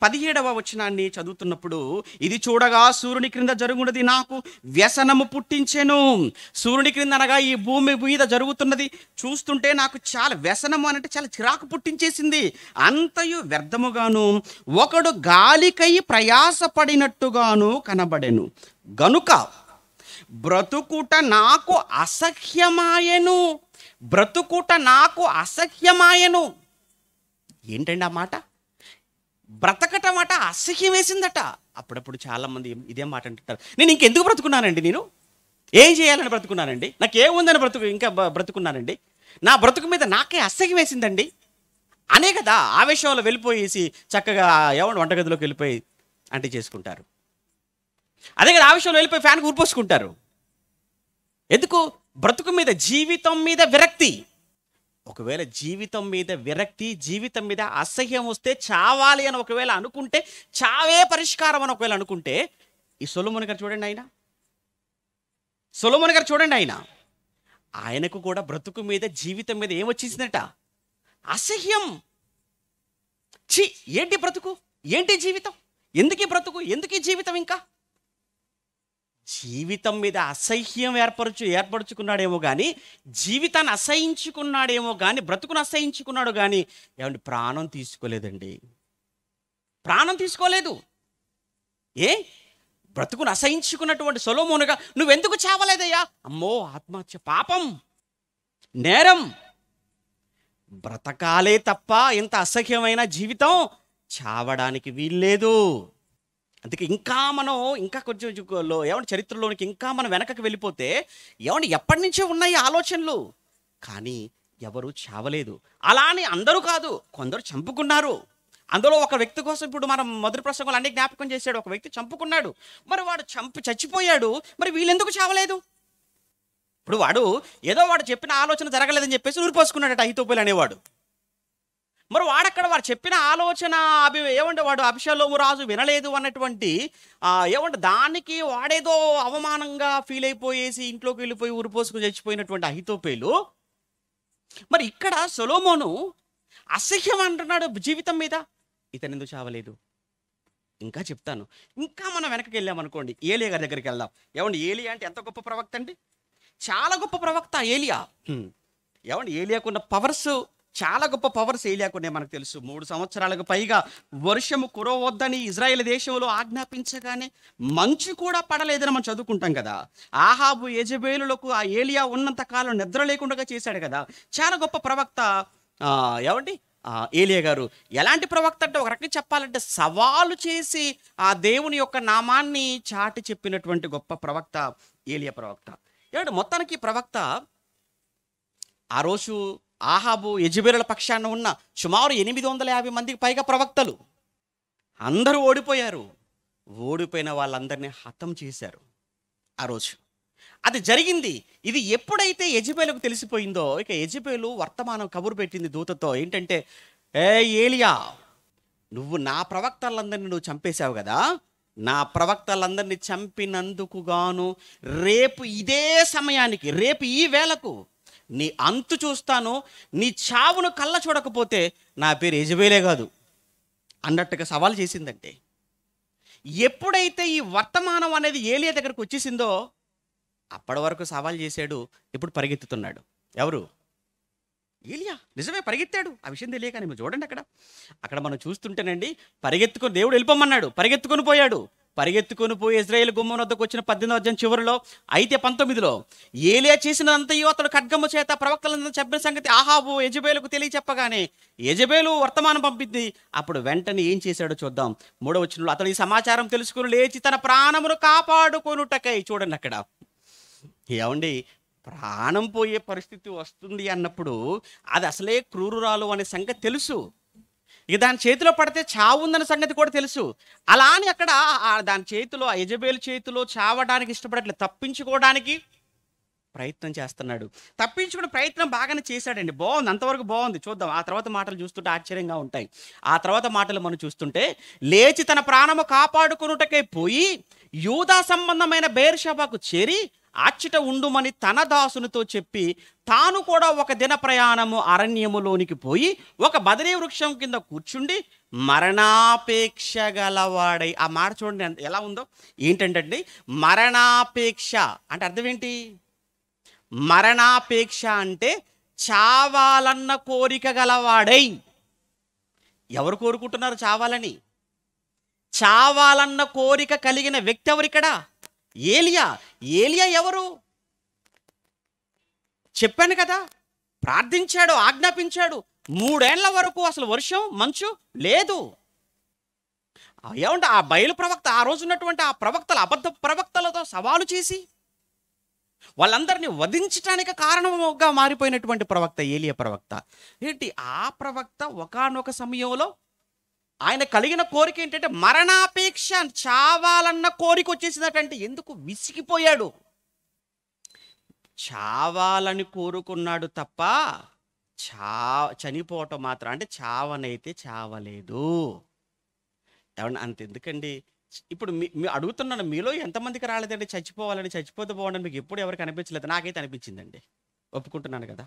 పదిహేడవ వచనాన్ని చదువుతున్నప్పుడు ఇది చూడగా సూర్యుని క్రింద జరుగున్నది నాకు వ్యసనము పుట్టించెను సూర్యుని క్రింద అనగా ఈ భూమి మీద జరుగుతున్నది చూస్తుంటే నాకు చాలా వ్యసనం అనంటే చాలా చిరాకు పుట్టించేసింది అంతయు వ్యర్థముగాను ఒకడు గాలికై ప్రయాసపడినట్టుగాను కనబడెను గనుక బ్రతుకుట నాకు అసహ్యమాయను బ్రతుకుట నాకు అసహ్యమాయను ఏంటండి ఆ మాట బ్రతకటం అట అసహ్యం వేసిందట అప్పుడప్పుడు చాలామంది ఇదే మాట అంటుంటారు నేను ఇంకెందుకు బ్రతుకున్నానండి నేను ఏం చేయాలని బ్రతుకున్నానండి నాకు ఏముందని బ్రతుకు ఇంకా బ్రతుకున్నానండి నా బ్రతుకు మీద నాకే అసహ్యం వేసిందండి అనే కదా ఆవేశంలో వెళ్ళిపోయేసి చక్కగా ఎవరు వంటగదిలోకి వెళ్ళిపోయి అంటే చేసుకుంటారు అదే కదా ఆవేశంలో వెళ్ళిపోయి ఫ్యాన్ ఊరిపోసుకుంటారు ఎందుకు బ్రతుకు మీద జీవితం మీద విరక్తి ఒకవేళ జీవితం మీద విరక్తి జీవితం మీద అసహ్యం వస్తే చావాలి అని ఒకవేళ అనుకుంటే చావే పరిష్కారం అని ఒకవేళ అనుకుంటే ఈ సొలముని గారు చూడండి ఆయన సొలముని గారు చూడండి ఆయన ఆయనకు కూడా బ్రతుకు మీద జీవితం మీద ఏమొచ్చేసిందట అసహ్యం చి ఏంటి బ్రతుకు ఏంటి జీవితం ఎందుకు బ్రతుకు ఎందుకు జీవితం ఇంకా జీవితం మీద అసహ్యం ఏర్పరచు ఏర్పరచుకున్నాడేమో కానీ జీవితాన్ని అసహించుకున్నాడేమో కానీ బ్రతుకును అసహించుకున్నాడు కానీ ఏమంటే ప్రాణం తీసుకోలేదండి ప్రాణం తీసుకోలేదు ఏ బ్రతుకును అసహించుకున్నటువంటి సొలోమోనుగా నువ్వెందుకు చావలేదయ్యా అమ్మో ఆత్మహత్య పాపం నేరం బ్రతకాలే తప్ప ఇంత అసహ్యమైన జీవితం చావడానికి వీల్లేదు అందుకే ఇంకా మనం ఇంకా కొంచెం ఏమైనా చరిత్రలోనికి ఇంకా మనం వెనకకి వెళ్ళిపోతే ఏమైనా ఎప్పటి నుంచే ఉన్నాయి ఆలోచనలు కానీ ఎవరు చావలేదు అలా అని అందరూ కాదు కొందరు చంపుకున్నారు అందులో ఒక వ్యక్తి కోసం ఇప్పుడు మనం మొదటి ప్రసంగంలో అన్ని జ్ఞాపకం చేశాడు ఒక వ్యక్తి చంపుకున్నాడు మరి వాడు చంపు చచ్చిపోయాడు మరి వీళ్ళెందుకు చావలేదు ఇప్పుడు వాడు ఏదో వాడు చెప్పిన ఆలోచన జరగలేదని చెప్పేసి ఊరిపోసుకున్నాడట అహితోపులు అనేవాడు మరి వాడక్కడ వారు చెప్పిన ఆలోచన అభి ఏమంటే వాడు అభిషలోము రాజు వినలేదు అన్నటువంటి ఏమంటే దానికి వాడేదో అవమానంగా ఫీల్ అయిపోయేసి ఇంట్లోకి వెళ్ళిపోయి ఉరిపోసుకు చచ్చిపోయినటువంటి అహితోపేలు మరి ఇక్కడ సొలోమోను అసహ్యం అంటున్నాడు జీవితం మీద ఇతను ఎందుకు చావలేదు ఇంకా చెప్తాను ఇంకా మనం వెనక్కి వెళ్ళామనుకోండి ఏలియా గారి దగ్గరికి వెళ్దాం ఏమండి ఏలియా అంటే ఎంత గొప్ప ప్రవక్త అండి చాలా గొప్ప ప్రవక్త ఏలియా ఏమండి ఏలియాకున్న పవర్స్ చాలా గొప్ప పవర్స్ ఏలియాకునే మనకు తెలుసు మూడు సంవత్సరాలకు పైగా వర్షము కురవద్దని ఇజ్రాయెల్ దేశంలో ఆజ్ఞాపించగానే మంచు కూడా పడలేదని మనం చదువుకుంటాం కదా ఆహాబు యజబేలులకు ఆ ఏలియా ఉన్నంత కాలం నిద్ర లేకుండా చేశాడు కదా చాలా గొప్ప ప్రవక్త ఏమండి ఏలియా గారు ఎలాంటి ప్రవక్త అంటే ఒక రకంగా చెప్పాలంటే సవాలు చేసి ఆ దేవుని యొక్క నామాన్ని చాటి చెప్పినటువంటి గొప్ప ప్రవక్త ఏలియా ప్రవక్త ఏమంటే మొత్తానికి ప్రవక్త ఆ రోజు ఆహాబు యజబేరుల పక్షాన ఉన్న సుమారు ఎనిమిది వందల యాభై మందికి పైగా ప్రవక్తలు అందరూ ఓడిపోయారు ఓడిపోయిన వాళ్ళందరినీ హతం చేశారు ఆ రోజు అది జరిగింది ఇది ఎప్పుడైతే యజబేలకు తెలిసిపోయిందో ఇక యజబేలు వర్తమానం కబురు పెట్టింది దూతతో ఏంటంటే ఏ ఏలియా నువ్వు నా ప్రవక్తలందరినీ నువ్వు చంపేశావు కదా నా ప్రవక్తలందరినీ చంపినందుకుగాను రేపు ఇదే సమయానికి రేపు ఈ వేళకు నీ అంతు చూస్తాను నీ చావును కళ్ళ చూడకపోతే నా పేరు యజబేలే కాదు అన్నట్టుగా సవాల్ చేసిందంటే ఎప్పుడైతే ఈ వర్తమానం అనేది ఏలియా దగ్గరకు వచ్చేసిందో అప్పటి వరకు సవాల్ చేశాడు ఇప్పుడు పరిగెత్తుతున్నాడు ఎవరు ఏలియా నిజమే పరిగెత్తాడు ఆ విషయం తెలియక నేను చూడండి అక్కడ అక్కడ మనం చూస్తుంటేనండి పరిగెత్తుకొని దేవుడు వెళ్ళిపోమన్నాడు పరిగెత్తుకొని పోయాడు పరిగెత్తుకుని పోయి ఇజ్రాయేల్ గుమ్మం వద్దకు వచ్చిన పద్దెనిమిది అధ్యాయం చివరిలో అయితే పంతొమ్మిదిలో ఏలియా చేసినంతయో అతడు ఖడ్గమ్మ చేత ప్రవక్తలందరూ చెప్పిన సంగతి ఆహాబు యజబేలుకు తెలియచెప్పగానే యజబేలు వర్తమానం పంపింది అప్పుడు వెంటనే ఏం చేశాడో చూద్దాం మూడవ వచ్చిన అతడు ఈ సమాచారం తెలుసుకుని లేచి తన ప్రాణమును కాపాడుకొనుటకై చూడండి అక్కడ ఏమండి ప్రాణం పోయే పరిస్థితి వస్తుంది అన్నప్పుడు అది అసలే క్రూరురాలు అనే సంగతి తెలుసు ఇక దాని చేతిలో పడితే చావు ఉందన్న సంగతి కూడా తెలుసు అలా అని అక్కడ దాని చేతిలో యజబేలు చేతిలో చావడానికి ఇష్టపడట్లేదు తప్పించుకోవడానికి ప్రయత్నం చేస్తున్నాడు తప్పించుకునే ప్రయత్నం బాగానే చేశాడండి బాగుంది అంతవరకు బాగుంది చూద్దాం ఆ తర్వాత మాటలు చూస్తుంటే ఆశ్చర్యంగా ఉంటాయి ఆ తర్వాత మాటలు మనం చూస్తుంటే లేచి తన ప్రాణము కాపాడుకున్నటకై పోయి యూదా సంబంధమైన బేర్షబాకు చేరి ఆచిట ఉండుమని తన దాసునితో చెప్పి తాను కూడా ఒక దిన ప్రయాణము అరణ్యములోనికి పోయి ఒక బదరీ వృక్షం కింద కూర్చుండి మరణాపేక్ష గలవాడై ఆ మాట చూడండి ఎలా ఉందో ఏంటంటే మరణాపేక్ష అంటే అర్థం ఏంటి మరణాపేక్ష అంటే చావాలన్న కోరిక గలవాడై ఎవరు కోరుకుంటున్నారు చావాలని చావాలన్న కోరిక కలిగిన వ్యక్తి ఎవరిక్కడా ఏలియా ఏలియా ఎవరు చెప్పాను కదా ప్రార్థించాడు ఆజ్ఞాపించాడు మూడేళ్ల వరకు అసలు వర్షం మంచు లేదు ఏమంటే ఆ బయలు ప్రవక్త ఆ రోజు ఉన్నటువంటి ఆ ప్రవక్తలు అబద్ధ ప్రవక్తలతో సవాలు చేసి వాళ్ళందరినీ వధించటానికి కారణంగా మారిపోయినటువంటి ప్రవక్త ఏలియ ప్రవక్త ఏంటి ఆ ప్రవక్త ఒకనొక సమయంలో ఆయన కలిగిన కోరిక ఏంటంటే మరణాపేక్ష చావాలన్న కోరిక వచ్చేసిందటంటే ఎందుకు విసిగిపోయాడు చావాలని కోరుకున్నాడు తప్ప చా చనిపోవటం మాత్రం అంటే చావనైతే చావలేదు ఏమన్నా అంత ఎందుకండి ఇప్పుడు మీ అడుగుతున్నాను మీలో ఎంతమందికి రాలేదండి చచ్చిపోవాలని చచ్చిపోతే బాగుండని మీకు ఎప్పుడు ఎవరికి అనిపించలేదు నాకైతే అనిపించిందండి ఒప్పుకుంటున్నాను కదా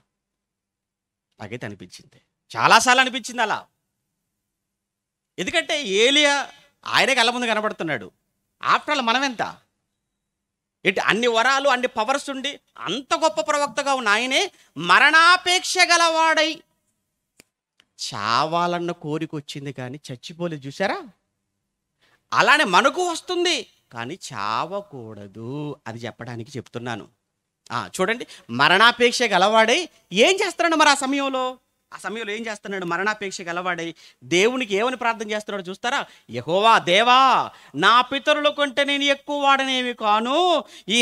నాకైతే అనిపించింది చాలాసార్లు అనిపించింది అలా ఎందుకంటే ఏలియా ఆయనే కళ్ళ ముందు కనబడుతున్నాడు ఆఫ్టర్ ఆల్ మనమెంత ఇటు అన్ని వరాలు అన్ని పవర్స్ ఉండి అంత గొప్ప ప్రవక్తగా ఉన్న ఆయనే మరణాపేక్ష గలవాడై చావాలన్న కోరిక వచ్చింది కానీ చచ్చిపోలే చూసారా అలానే మనకు వస్తుంది కానీ చావకూడదు అది చెప్పడానికి చెప్తున్నాను చూడండి మరణాపేక్ష గలవాడై ఏం చేస్తాడు మరి ఆ సమయంలో ఆ సమయంలో ఏం చేస్తున్నాడు మరణాపేక్ష గలవాడై దేవునికి ఏమని ప్రార్థన చేస్తున్నాడు చూస్తారా యహోవా దేవా నా పితరుల కంటే నేను ఎక్కువ వాడనేవి కాను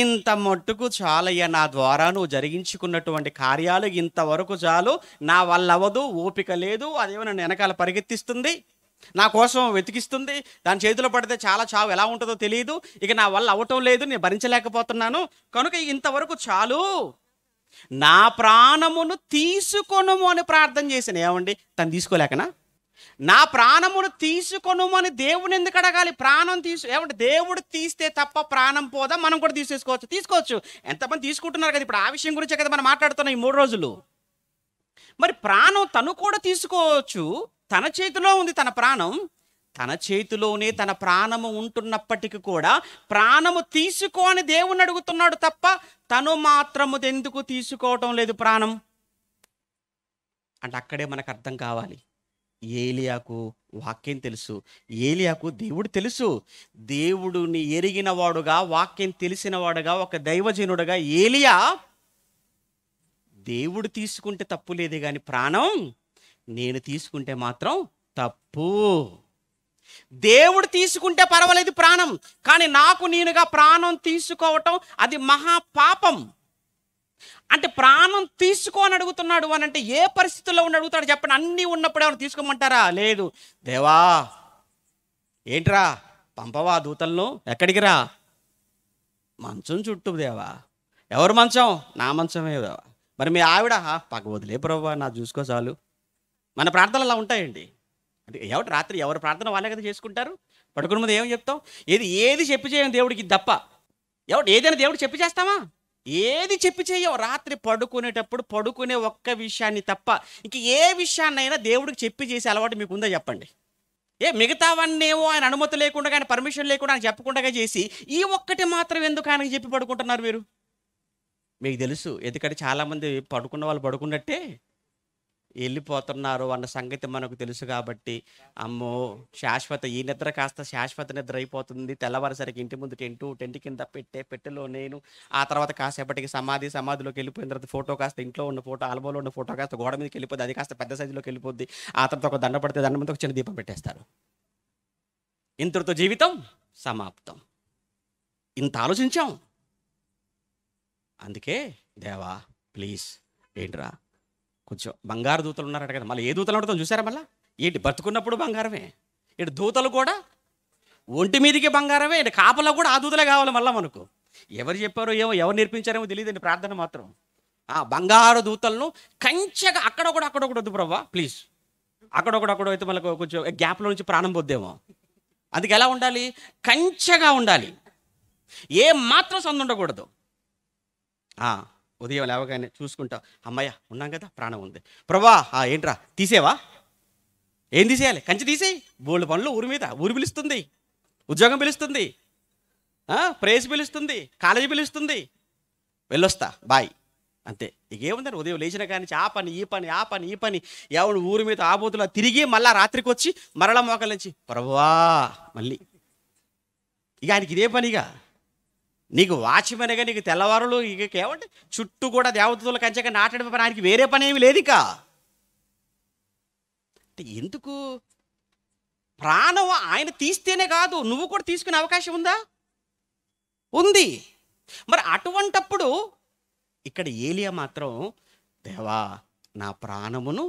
ఇంత మట్టుకు చాలయ్య నా ద్వారా నువ్వు జరిగించుకున్నటువంటి కార్యాలు ఇంతవరకు చాలు నా వల్ల అవ్వదు ఓపిక లేదు అదేమో నన్ను వెనకాల పరిగెత్తిస్తుంది నా కోసం వెతికిస్తుంది దాని చేతిలో పడితే చాలా చావు ఎలా ఉంటుందో తెలియదు ఇక నా వల్ల అవటం లేదు నేను భరించలేకపోతున్నాను కనుక ఇంతవరకు చాలు నా ప్రాణమును తీసుకొను అని ప్రార్థన చేశాను ఏమండి తను తీసుకోలేకనా నా ప్రాణమును తీసుకొను అని దేవుని ఎందుకు అడగాలి ప్రాణం తీసు ఏమంటే దేవుడు తీస్తే తప్ప ప్రాణం పోదా మనం కూడా తీసేసుకోవచ్చు తీసుకోవచ్చు ఎంతమంది తీసుకుంటున్నారు కదా ఇప్పుడు ఆ విషయం గురించే కదా మనం మాట్లాడుతున్నాం ఈ మూడు రోజులు మరి ప్రాణం తను కూడా తీసుకోవచ్చు తన చేతిలో ఉంది తన ప్రాణం తన చేతిలోనే తన ప్రాణము ఉంటున్నప్పటికీ కూడా ప్రాణము తీసుకోని దేవుని అడుగుతున్నాడు తప్ప తను మాత్రము ఎందుకు తీసుకోవటం లేదు ప్రాణం అంటే అక్కడే మనకు అర్థం కావాలి ఏలియాకు వాక్యం తెలుసు ఏలియాకు దేవుడు తెలుసు దేవుడిని ఎరిగిన వాడుగా వాక్యం తెలిసినవాడుగా ఒక దైవజనుడుగా ఏలియా దేవుడు తీసుకుంటే తప్పు లేదే కానీ ప్రాణం నేను తీసుకుంటే మాత్రం తప్పు దేవుడు తీసుకుంటే పర్వాలేదు ప్రాణం కానీ నాకు నేనుగా ప్రాణం తీసుకోవటం అది మహాపాపం అంటే ప్రాణం అని అడుగుతున్నాడు అని అంటే ఏ పరిస్థితుల్లో ఉండి అడుగుతాడు చెప్పండి అన్నీ ఉన్నప్పుడు ఏమైనా తీసుకోమంటారా లేదు దేవా ఏంట్రా పంపవా దూతలను ఎక్కడికి రా మంచం చుట్టూ దేవా ఎవరు మంచం నా మంచమే దేవా మరి మీ ఆవిడ పక్క వదిలే ప్రభా నా చూసుకో చాలు మన ప్రార్థనలు అలా ఉంటాయండి అంటే ఎవరు రాత్రి ఎవరు ప్రార్థన వాళ్ళే కదా చేసుకుంటారు పడుకుని ముందు ఏం చెప్తావు ఏది ఏది చెప్పి చేయం దేవుడికి తప్ప ఎవరు ఏదైనా దేవుడు చెప్పి చేస్తామా ఏది చెప్పి చేయం రాత్రి పడుకునేటప్పుడు పడుకునే ఒక్క విషయాన్ని తప్ప ఇంక ఏ విషయాన్నైనా దేవుడికి చెప్పి చేసే అలవాటు మీకు ఉందో చెప్పండి ఏ మిగతావన్నేమో ఆయన అనుమతి లేకుండా ఆయన పర్మిషన్ లేకుండా ఆయన చెప్పకుండా చేసి ఈ ఒక్కటి మాత్రం ఎందుకు ఆయనకి చెప్పి పడుకుంటున్నారు మీరు మీకు తెలుసు ఎందుకంటే చాలామంది పడుకున్న వాళ్ళు పడుకున్నట్టే వెళ్ళిపోతున్నారు అన్న సంగతి మనకు తెలుసు కాబట్టి అమ్మో శాశ్వత ఈ నిద్ర కాస్త శాశ్వత నిద్ర అయిపోతుంది తెల్లవారిసరికి ఇంటి ముందు టెంటు టెంట్ కింద పెట్టే పెట్టెలో నేను ఆ తర్వాత కాసేపటికి సమాధి సమాధిలోకి వెళ్ళిపోయిన తర్వాత ఫోటో కాస్త ఇంట్లో ఉన్న ఫోటో ఆల్బోలో ఉన్న ఫోటో కాస్త గోడ మీదకి వెళ్ళిపోద్ది అది కాస్త పెద్ద సైజులోకి వెళ్ళిపోద్ది ఆ తర్వాత ఒక దండ పడితే దండ ముందు ఒక చిన్న దీపం పెట్టేస్తారు ఇంతటితో జీవితం సమాప్తం ఇంత ఆలోచించాం అందుకే దేవా ప్లీజ్ ఏంట్రా కొంచెం బంగారు దూతలు ఉన్నారట కదా మళ్ళీ ఏ దూతలు ఉండటం చూసారా మళ్ళీ ఏంటి బతుకున్నప్పుడు బంగారమే ఇటు దూతలు కూడా ఒంటి మీదకి బంగారమే ఇటు కాపలో కూడా ఆ దూతలే కావాలి మళ్ళీ మనకు ఎవరు చెప్పారో ఏమో ఎవరు నేర్పించారేమో తెలియదండి ప్రార్థన మాత్రం ఆ బంగారు దూతలను కంచెగా అక్కడ కూడా అక్కడ కూడా వద్దు ప్రభా ప్లీజ్ అక్కడ కూడా అక్కడ అయితే మనకు కొంచెం గ్యాప్లో నుంచి ప్రాణం పొద్దేమో అందుకు ఎలా ఉండాలి కంచెగా ఉండాలి ఏ మాత్రం సందు ఉండకూడదు ఉదయం లేవగానే చూసుకుంటా అమ్మయ్య ఉన్నాం కదా ప్రాణం ఉంది ప్రభా ఆ ఏంట్రా తీసేవా ఏం తీసేయాలి కంచి తీసేయి బోల్డ్ పనులు ఊరి మీద ఊరు పిలుస్తుంది ఉద్యోగం పిలుస్తుంది ప్రేస్ పిలుస్తుంది కాలేజీ పిలుస్తుంది వెళ్ళొస్తా బాయ్ అంతే ఇక ఏముందని ఉదయం లేచిన కానీ ఆ పని ఈ పని ఆ పని ఈ పని ఎవడు ఊరి మీద ఆబోతులా తిరిగి మళ్ళా రాత్రికి వచ్చి మరల మోకలించి ప్రభువా మళ్ళీ ఇక ఆయనకి ఇదే పనిగా నీకు వాచ్మెన్గా నీకు తెల్లవారులు ఇక ఏమంటే చుట్టూ కూడా దేవతల కంచగా నాటడం పని ఆయనకి వేరే పని ఏమి లేదు ఇక అంటే ఎందుకు ప్రాణం ఆయన తీస్తేనే కాదు నువ్వు కూడా తీసుకునే అవకాశం ఉందా ఉంది మరి అటువంటప్పుడు ఇక్కడ ఏలియా మాత్రం దేవా నా ప్రాణమును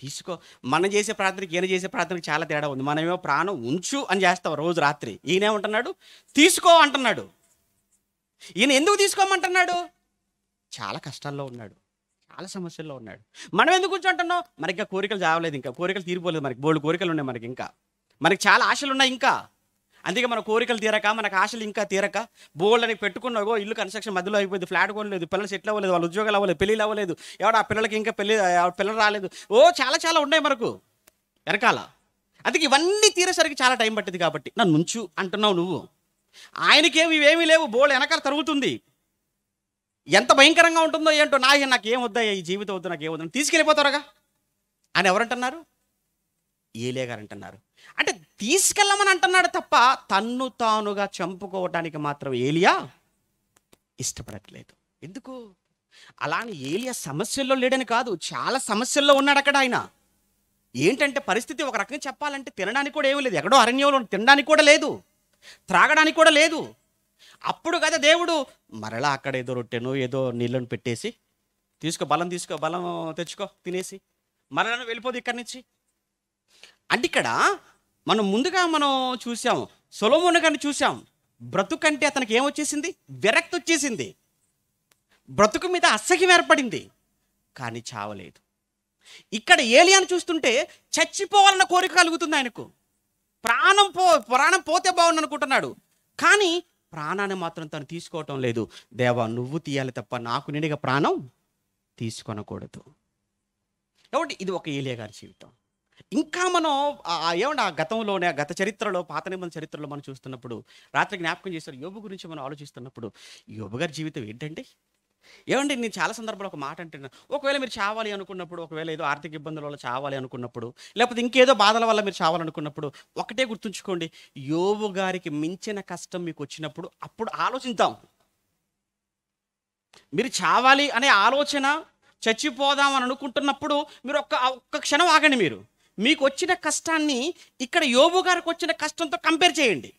తీసుకో మనం చేసే ప్రార్థనకి ఈయన చేసే ప్రార్థనకి చాలా తేడా ఉంది మనమేమో ప్రాణం ఉంచు అని చేస్తాం రోజు రాత్రి ఈయనే ఉంటున్నాడు తీసుకో అంటున్నాడు ఈయన ఎందుకు తీసుకోమంటున్నాడు చాలా కష్టాల్లో ఉన్నాడు చాలా సమస్యల్లో ఉన్నాడు మనం ఎందుకు కూర్చుంటున్నాం మనకి ఇంకా కోరికలు చావలేదు ఇంకా కోరికలు తీరిపోలేదు మనకి బోల్డ్ కోరికలు ఉన్నాయి మనకి ఇంకా మనకి చాలా ఆశలు ఉన్నాయి ఇంకా అందుకే మన కోరికలు తీరక మనకు ఆశలు ఇంకా తీరక బోల్డ్ అని పెట్టుకున్నాగో ఇల్లు కన్స్ట్రక్షన్ మధ్యలో అయిపోయింది ఫ్లాట్ కొనలేదు పిల్లలు సెటిల్ అవ్వలేదు వాళ్ళు ఉద్యోగాలు అవ్వలేదు పెళ్ళిళ్ళు అవ్వలేదు ఎవడ ఆ పిల్లలకి ఇంకా పెళ్ళి పిల్లలు రాలేదు ఓ చాలా చాలా ఉన్నాయి మనకు వెనకాల అందుకే ఇవన్నీ తీరేసరికి చాలా టైం పట్టింది కాబట్టి నన్ను ముంచు అంటున్నావు నువ్వు ఆయనకేమి ఇవేమీ లేవు బోల్ వెనకాల తరుగుతుంది ఎంత భయంకరంగా ఉంటుందో ఏంటో నా నాకు ఏం వద్దా ఈ జీవితం వద్దు నాకు ఏమొద్దు తీసుకెళ్ళిపోతారుగా అని ఎవరంటున్నారు ఏ గారు అంటున్నారు అంటే తీసుకెళ్ళమని అంటున్నాడు తప్ప తన్ను తానుగా చంపుకోవటానికి మాత్రం ఏలియా ఇష్టపడట్లేదు ఎందుకు అలానే ఏలియా సమస్యల్లో లేడని కాదు చాలా సమస్యల్లో ఉన్నాడు అక్కడ ఆయన ఏంటంటే పరిస్థితి ఒక రకంగా చెప్పాలంటే తినడానికి కూడా ఏమీ లేదు ఎక్కడో అరణ్యంలో తినడానికి కూడా లేదు త్రాగడానికి కూడా లేదు అప్పుడు కదా దేవుడు మరలా అక్కడ ఏదో రొట్టెను ఏదో నీళ్ళను పెట్టేసి తీసుకో బలం తీసుకో బలం తెచ్చుకో తినేసి మరలను వెళ్ళిపోదు ఇక్కడి నుంచి అంటే ఇక్కడ మనం ముందుగా మనం చూసాం సొలోమోన్ కానీ చూసాం బ్రతుకంటే అతనికి ఏమొచ్చేసింది విరక్తి వచ్చేసింది బ్రతుకు మీద అసహ్యం ఏర్పడింది కానీ చావలేదు ఇక్కడ ఏలియాను చూస్తుంటే చచ్చిపోవాలన్న కోరిక కలుగుతుంది ఆయనకు ప్రాణం పో ప్రాణం పోతే బాగుండు అనుకుంటున్నాడు కానీ ప్రాణాన్ని మాత్రం తను తీసుకోవటం లేదు దేవా నువ్వు తీయాలి తప్ప నాకు నిండిగా ప్రాణం తీసుకొనకూడదు కాబట్టి ఇది ఒక ఏలియా గారి జీవితం ఇంకా మనం ఏమంటే ఆ గతంలోనే గత చరిత్రలో పాత నిబంధన చరిత్రలో మనం చూస్తున్నప్పుడు రాత్రి జ్ఞాపకం చేస్తారు యోబు గురించి మనం ఆలోచిస్తున్నప్పుడు యోబు గారి జీవితం ఏంటంటే ఏమంటే నేను చాలా సందర్భాలు ఒక మాట అంటున్నాను ఒకవేళ మీరు చావాలి అనుకున్నప్పుడు ఒకవేళ ఏదో ఆర్థిక ఇబ్బందుల వల్ల చావాలి అనుకున్నప్పుడు లేకపోతే ఇంకేదో బాధల వల్ల మీరు చావాలనుకున్నప్పుడు ఒకటే గుర్తుంచుకోండి యోబు గారికి మించిన కష్టం మీకు వచ్చినప్పుడు అప్పుడు ఆలోచిద్దాం మీరు చావాలి అనే ఆలోచన చచ్చిపోదాం అని అనుకుంటున్నప్పుడు మీరు ఒక్క ఒక్క క్షణం ఆగండి మీరు మీకు వచ్చిన కష్టాన్ని ఇక్కడ యోబు గారికి వచ్చిన కష్టంతో కంపేర్ చేయండి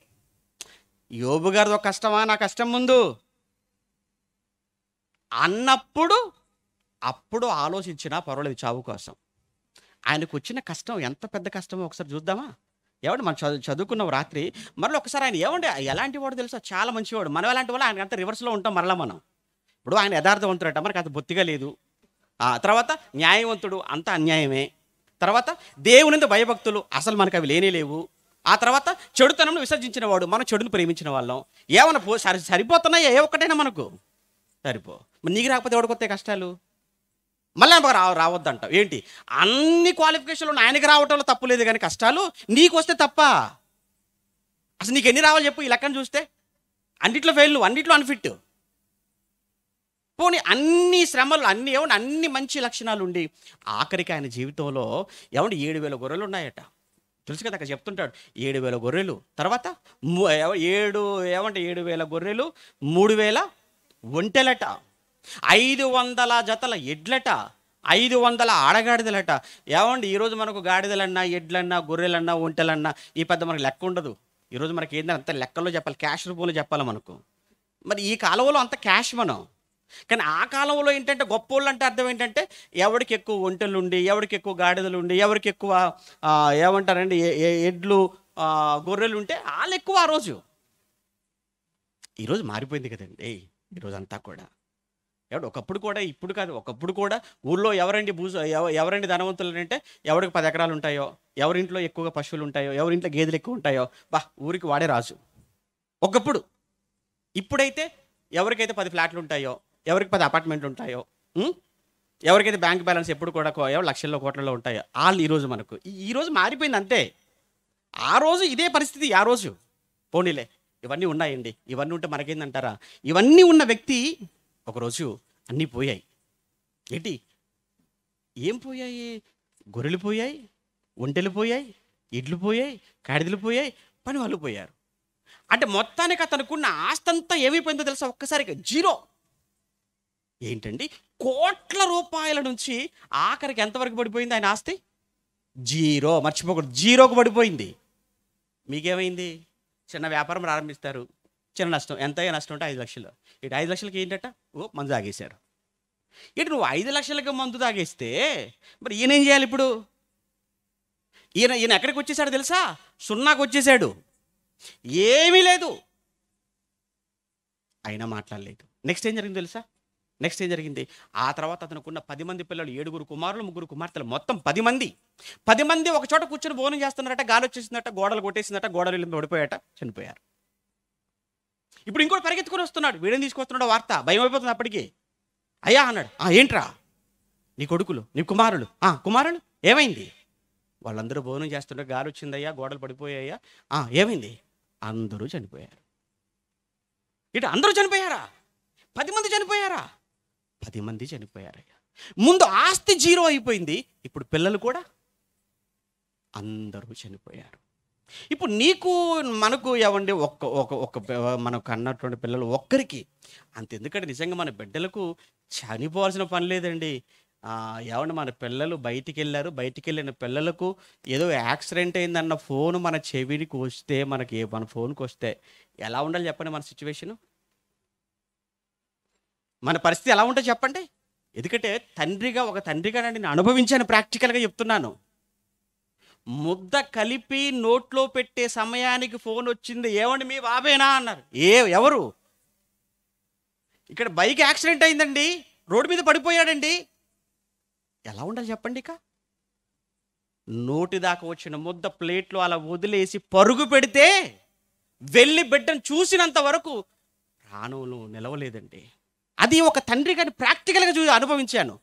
యోబు గారిదో కష్టమా నా కష్టం ముందు అన్నప్పుడు అప్పుడు ఆలోచించినా పర్వాలేదు చావు కోసం ఆయనకు వచ్చిన కష్టం ఎంత పెద్ద కష్టమో ఒకసారి చూద్దామా ఏమండి మనం చదువు చదువుకున్నాం రాత్రి మరలా ఒకసారి ఆయన ఏమండి ఎలాంటి వాడు తెలుసా చాలా మంచివాడు మనం ఎలాంటి వాళ్ళు ఆయన అంత రివర్స్లో ఉంటాం మరలా మనం ఇప్పుడు ఆయన యథార్థవంతుడట మనకు అంత బొత్తిగా లేదు తర్వాత న్యాయవంతుడు అంత అన్యాయమే తర్వాత దేవుని భయభక్తులు అసలు మనకు అవి లేనే లేవు ఆ తర్వాత చెడుతనం విసర్జించిన వాడు మనం చెడును ప్రేమించిన వాళ్ళం ఏమైనా సరి సరిపోతున్నాయా ఏ ఒక్కటైనా మనకు సరిపో మరి నీకు రాకపోతే వస్తే కష్టాలు మళ్ళీ రా రావద్దంటావు ఏంటి అన్ని క్వాలిఫికేషన్లు ఆయనకి రావటంలో తప్పు లేదు కానీ కష్టాలు నీకు వస్తే తప్ప అసలు నీకు ఎన్ని రావాలి చెప్పు ఈ లెక్కను చూస్తే అన్నిట్లో ఫెయిల్ అన్నింటిలో అన్నిట్లో అన్ఫిట్ పోనీ అన్ని శ్రమలు అన్ని ఏమో అన్ని మంచి లక్షణాలు ఉండి ఆఖరికి ఆయన జీవితంలో ఏమంటే ఏడు వేల గొర్రెలు ఉన్నాయట తెలుసు కదా అక్కడ చెప్తుంటాడు ఏడు వేల గొర్రెలు తర్వాత ఏడు ఏమంటే ఏడు వేల గొర్రెలు మూడు వేల ఒంటెలట ఐదు వందల జతల ఎడ్లట ఐదు వందల ఆడగాడిదలట ఏమండి ఈరోజు మనకు గాడిదలన్నా ఎడ్లన్నా గొర్రెలన్నా ఒంటెలన్నా ఈ పెద్ద మనకు లెక్క ఉండదు ఈరోజు మనకి ఏంటంటే అంత లెక్కల్లో చెప్పాలి క్యాష్ రూపంలో చెప్పాలి మనకు మరి ఈ కాలంలో అంత క్యాష్ మనం కానీ ఆ కాలంలో ఏంటంటే వాళ్ళు అంటే అర్థం ఏంటంటే ఎవరికి ఎక్కువ ఒంటెలు ఉండి ఎవరికి ఎక్కువ గాడిదలు ఉండి ఎవరికి ఎక్కువ ఏమంటారండి ఎడ్లు గొర్రెలు ఉంటే వాళ్ళు ఎక్కువ ఆ రోజు ఈరోజు మారిపోయింది కదండి ఈరోజంతా కూడా ఎవడు ఒకప్పుడు కూడా ఇప్పుడు కాదు ఒకప్పుడు కూడా ఊళ్ళో ఎవరండి భూ ఎవరండి ధనవంతులు అంటే ఎవరికి పది ఎకరాలు ఉంటాయో ఎవరింట్లో ఎక్కువగా పశువులు ఉంటాయో ఎవరింట్లో గేదెలు ఎక్కువ ఉంటాయో బా ఊరికి వాడే రాజు ఒకప్పుడు ఇప్పుడైతే ఎవరికైతే పది ఫ్లాట్లు ఉంటాయో ఎవరికి పది అపార్ట్మెంట్లు ఉంటాయో ఎవరికైతే బ్యాంక్ బ్యాలెన్స్ ఎప్పుడు కూడా లక్షల్లో కోట్లలో ఉంటాయో వాళ్ళు ఈరోజు మనకు ఈరోజు మారిపోయింది అంతే ఆ రోజు ఇదే పరిస్థితి ఆ రోజు పోనీలే ఇవన్నీ ఉన్నాయండి ఇవన్నీ ఉంటే మనకేందంటారా ఇవన్నీ ఉన్న వ్యక్తి ఒకరోజు అన్నీ పోయాయి ఏంటి ఏం పోయాయి గొర్రెలు పోయాయి ఒంటెలు పోయాయి ఇడ్లు పోయాయి కాడిదలు పోయాయి పని వాళ్ళు పోయారు అంటే మొత్తానికి అతనుకున్న ఆస్తంతా ఏమైపోయిందో తెలుసా ఒక్కసారిగా జీరో ఏంటండి కోట్ల రూపాయల నుంచి ఆఖరికి ఎంతవరకు పడిపోయింది ఆయన ఆస్తి జీరో మర్చిపోకూడదు జీరోకు పడిపోయింది మీకేమైంది చిన్న వ్యాపారం ప్రారంభిస్తారు చిన్న నష్టం ఎంత నష్టం ఉంటే ఐదు లక్షలు ఇటు ఐదు లక్షలకి ఏంటట ఓ మందు తాగేశారు ఇటు నువ్వు ఐదు లక్షలకి మందు తాగేస్తే మరి ఈయన ఏం చేయాలి ఇప్పుడు ఈయన ఈయన ఎక్కడికి వచ్చేసాడు తెలుసా సున్నాకు వచ్చేసాడు ఏమీ లేదు అయినా మాట్లాడలేదు నెక్స్ట్ ఏం జరిగింది తెలుసా నెక్స్ట్ ఏం జరిగింది ఆ తర్వాత అతనుకున్న పది మంది పిల్లలు ఏడుగురు కుమారులు ముగ్గురు కుమార్తెలు మొత్తం పది మంది పది మంది ఒక చోట కూర్చొని భోజనం చేస్తున్నారట గాలి వచ్చేసిందట గోడలు కొట్టేసిందట గోడలు ఓడిపోయాట చనిపోయారు ఇప్పుడు ఇంకోటి పరిగెత్తుకుని వస్తున్నాడు వీడిని తీసుకొస్తున్నాడు వార్త భయం అయిపోతుంది అప్పటికీ అయ్యా అన్నాడు ఏంట్రా నీ కొడుకులు నీ కుమారులు ఆ కుమారులు ఏమైంది వాళ్ళందరూ భోజనం చేస్తుంటే గాలి వచ్చిందయ్యా గోడలు పడిపోయాయ్యా ఏమైంది అందరూ చనిపోయారు ఇటు అందరూ చనిపోయారా పది మంది చనిపోయారా పది మంది చనిపోయారయ్యా ముందు ఆస్తి జీరో అయిపోయింది ఇప్పుడు పిల్లలు కూడా అందరూ చనిపోయారు ఇప్పుడు నీకు మనకు ఏమండి ఒక్క ఒక ఒక మనకు అన్నటువంటి పిల్లలు ఒక్కరికి అంత ఎందుకంటే నిజంగా మన బిడ్డలకు చనిపోవాల్సిన పని లేదండి ఏమంటే మన పిల్లలు బయటికి వెళ్ళారు బయటికి వెళ్ళిన పిల్లలకు ఏదో యాక్సిడెంట్ అయిందన్న ఫోన్ మన చెవికి వస్తే మనకి మన ఫోన్కి వస్తే ఎలా ఉండాలి చెప్పండి మన సిచ్యువేషను మన పరిస్థితి ఎలా ఉంటుందో చెప్పండి ఎందుకంటే తండ్రిగా ఒక తండ్రిగా నేను అనుభవించాను ప్రాక్టికల్గా చెప్తున్నాను ముద్ద కలిపి నోట్లో పెట్టే సమయానికి ఫోన్ వచ్చింది ఏమండి మీ బాబేనా అన్నారు ఏ ఎవరు ఇక్కడ బైక్ యాక్సిడెంట్ అయిందండి రోడ్డు మీద పడిపోయాడండి ఎలా ఉండాలి చెప్పండి ఇక నోటి దాకా వచ్చిన ముద్ద ప్లేట్లో అలా వదిలేసి పరుగు పెడితే వెళ్ళి బిడ్డను చూసినంత వరకు రాను నిలవలేదండి అది ఒక తండ్రి కానీ ప్రాక్టికల్గా చూ అనుభవించాను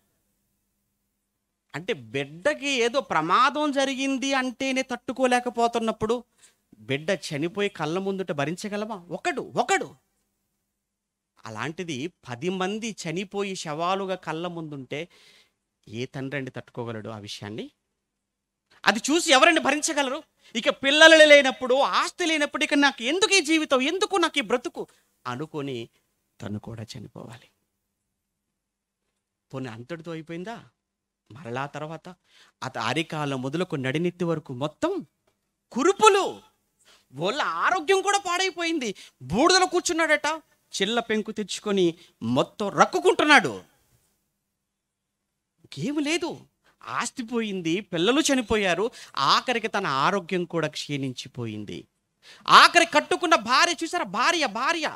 అంటే బిడ్డకి ఏదో ప్రమాదం జరిగింది అంటేనే తట్టుకోలేకపోతున్నప్పుడు బిడ్డ చనిపోయి కళ్ళ ముందుట భరించగలమా ఒకడు ఒకడు అలాంటిది పది మంది చనిపోయి శవాలుగా కళ్ళ ముందుంటే ఏ తండ్రి అండి తట్టుకోగలడు ఆ విషయాన్ని అది చూసి ఎవరండి భరించగలరు ఇక పిల్లలు లేనప్పుడు ఆస్తి లేనప్పుడు ఇక నాకు ఎందుకు ఈ జీవితం ఎందుకు నాకు ఈ బ్రతుకు అనుకొని తను కూడా చనిపోవాలి పోనీ అంతటితో అయిపోయిందా మరలా తర్వాత అత అరికాల మొదలకు నడినెత్తి వరకు మొత్తం కురుపులు వాళ్ళ ఆరోగ్యం కూడా పాడైపోయింది బూడిదలో కూర్చున్నాడట చిల్ల పెంకు తెచ్చుకొని మొత్తం రక్కుకుంటున్నాడు ఏమి లేదు ఆస్తి పోయింది పిల్లలు చనిపోయారు ఆఖరికి తన ఆరోగ్యం కూడా క్షీణించిపోయింది ఆఖరి కట్టుకున్న భార్య చూసారా భార్య భార్య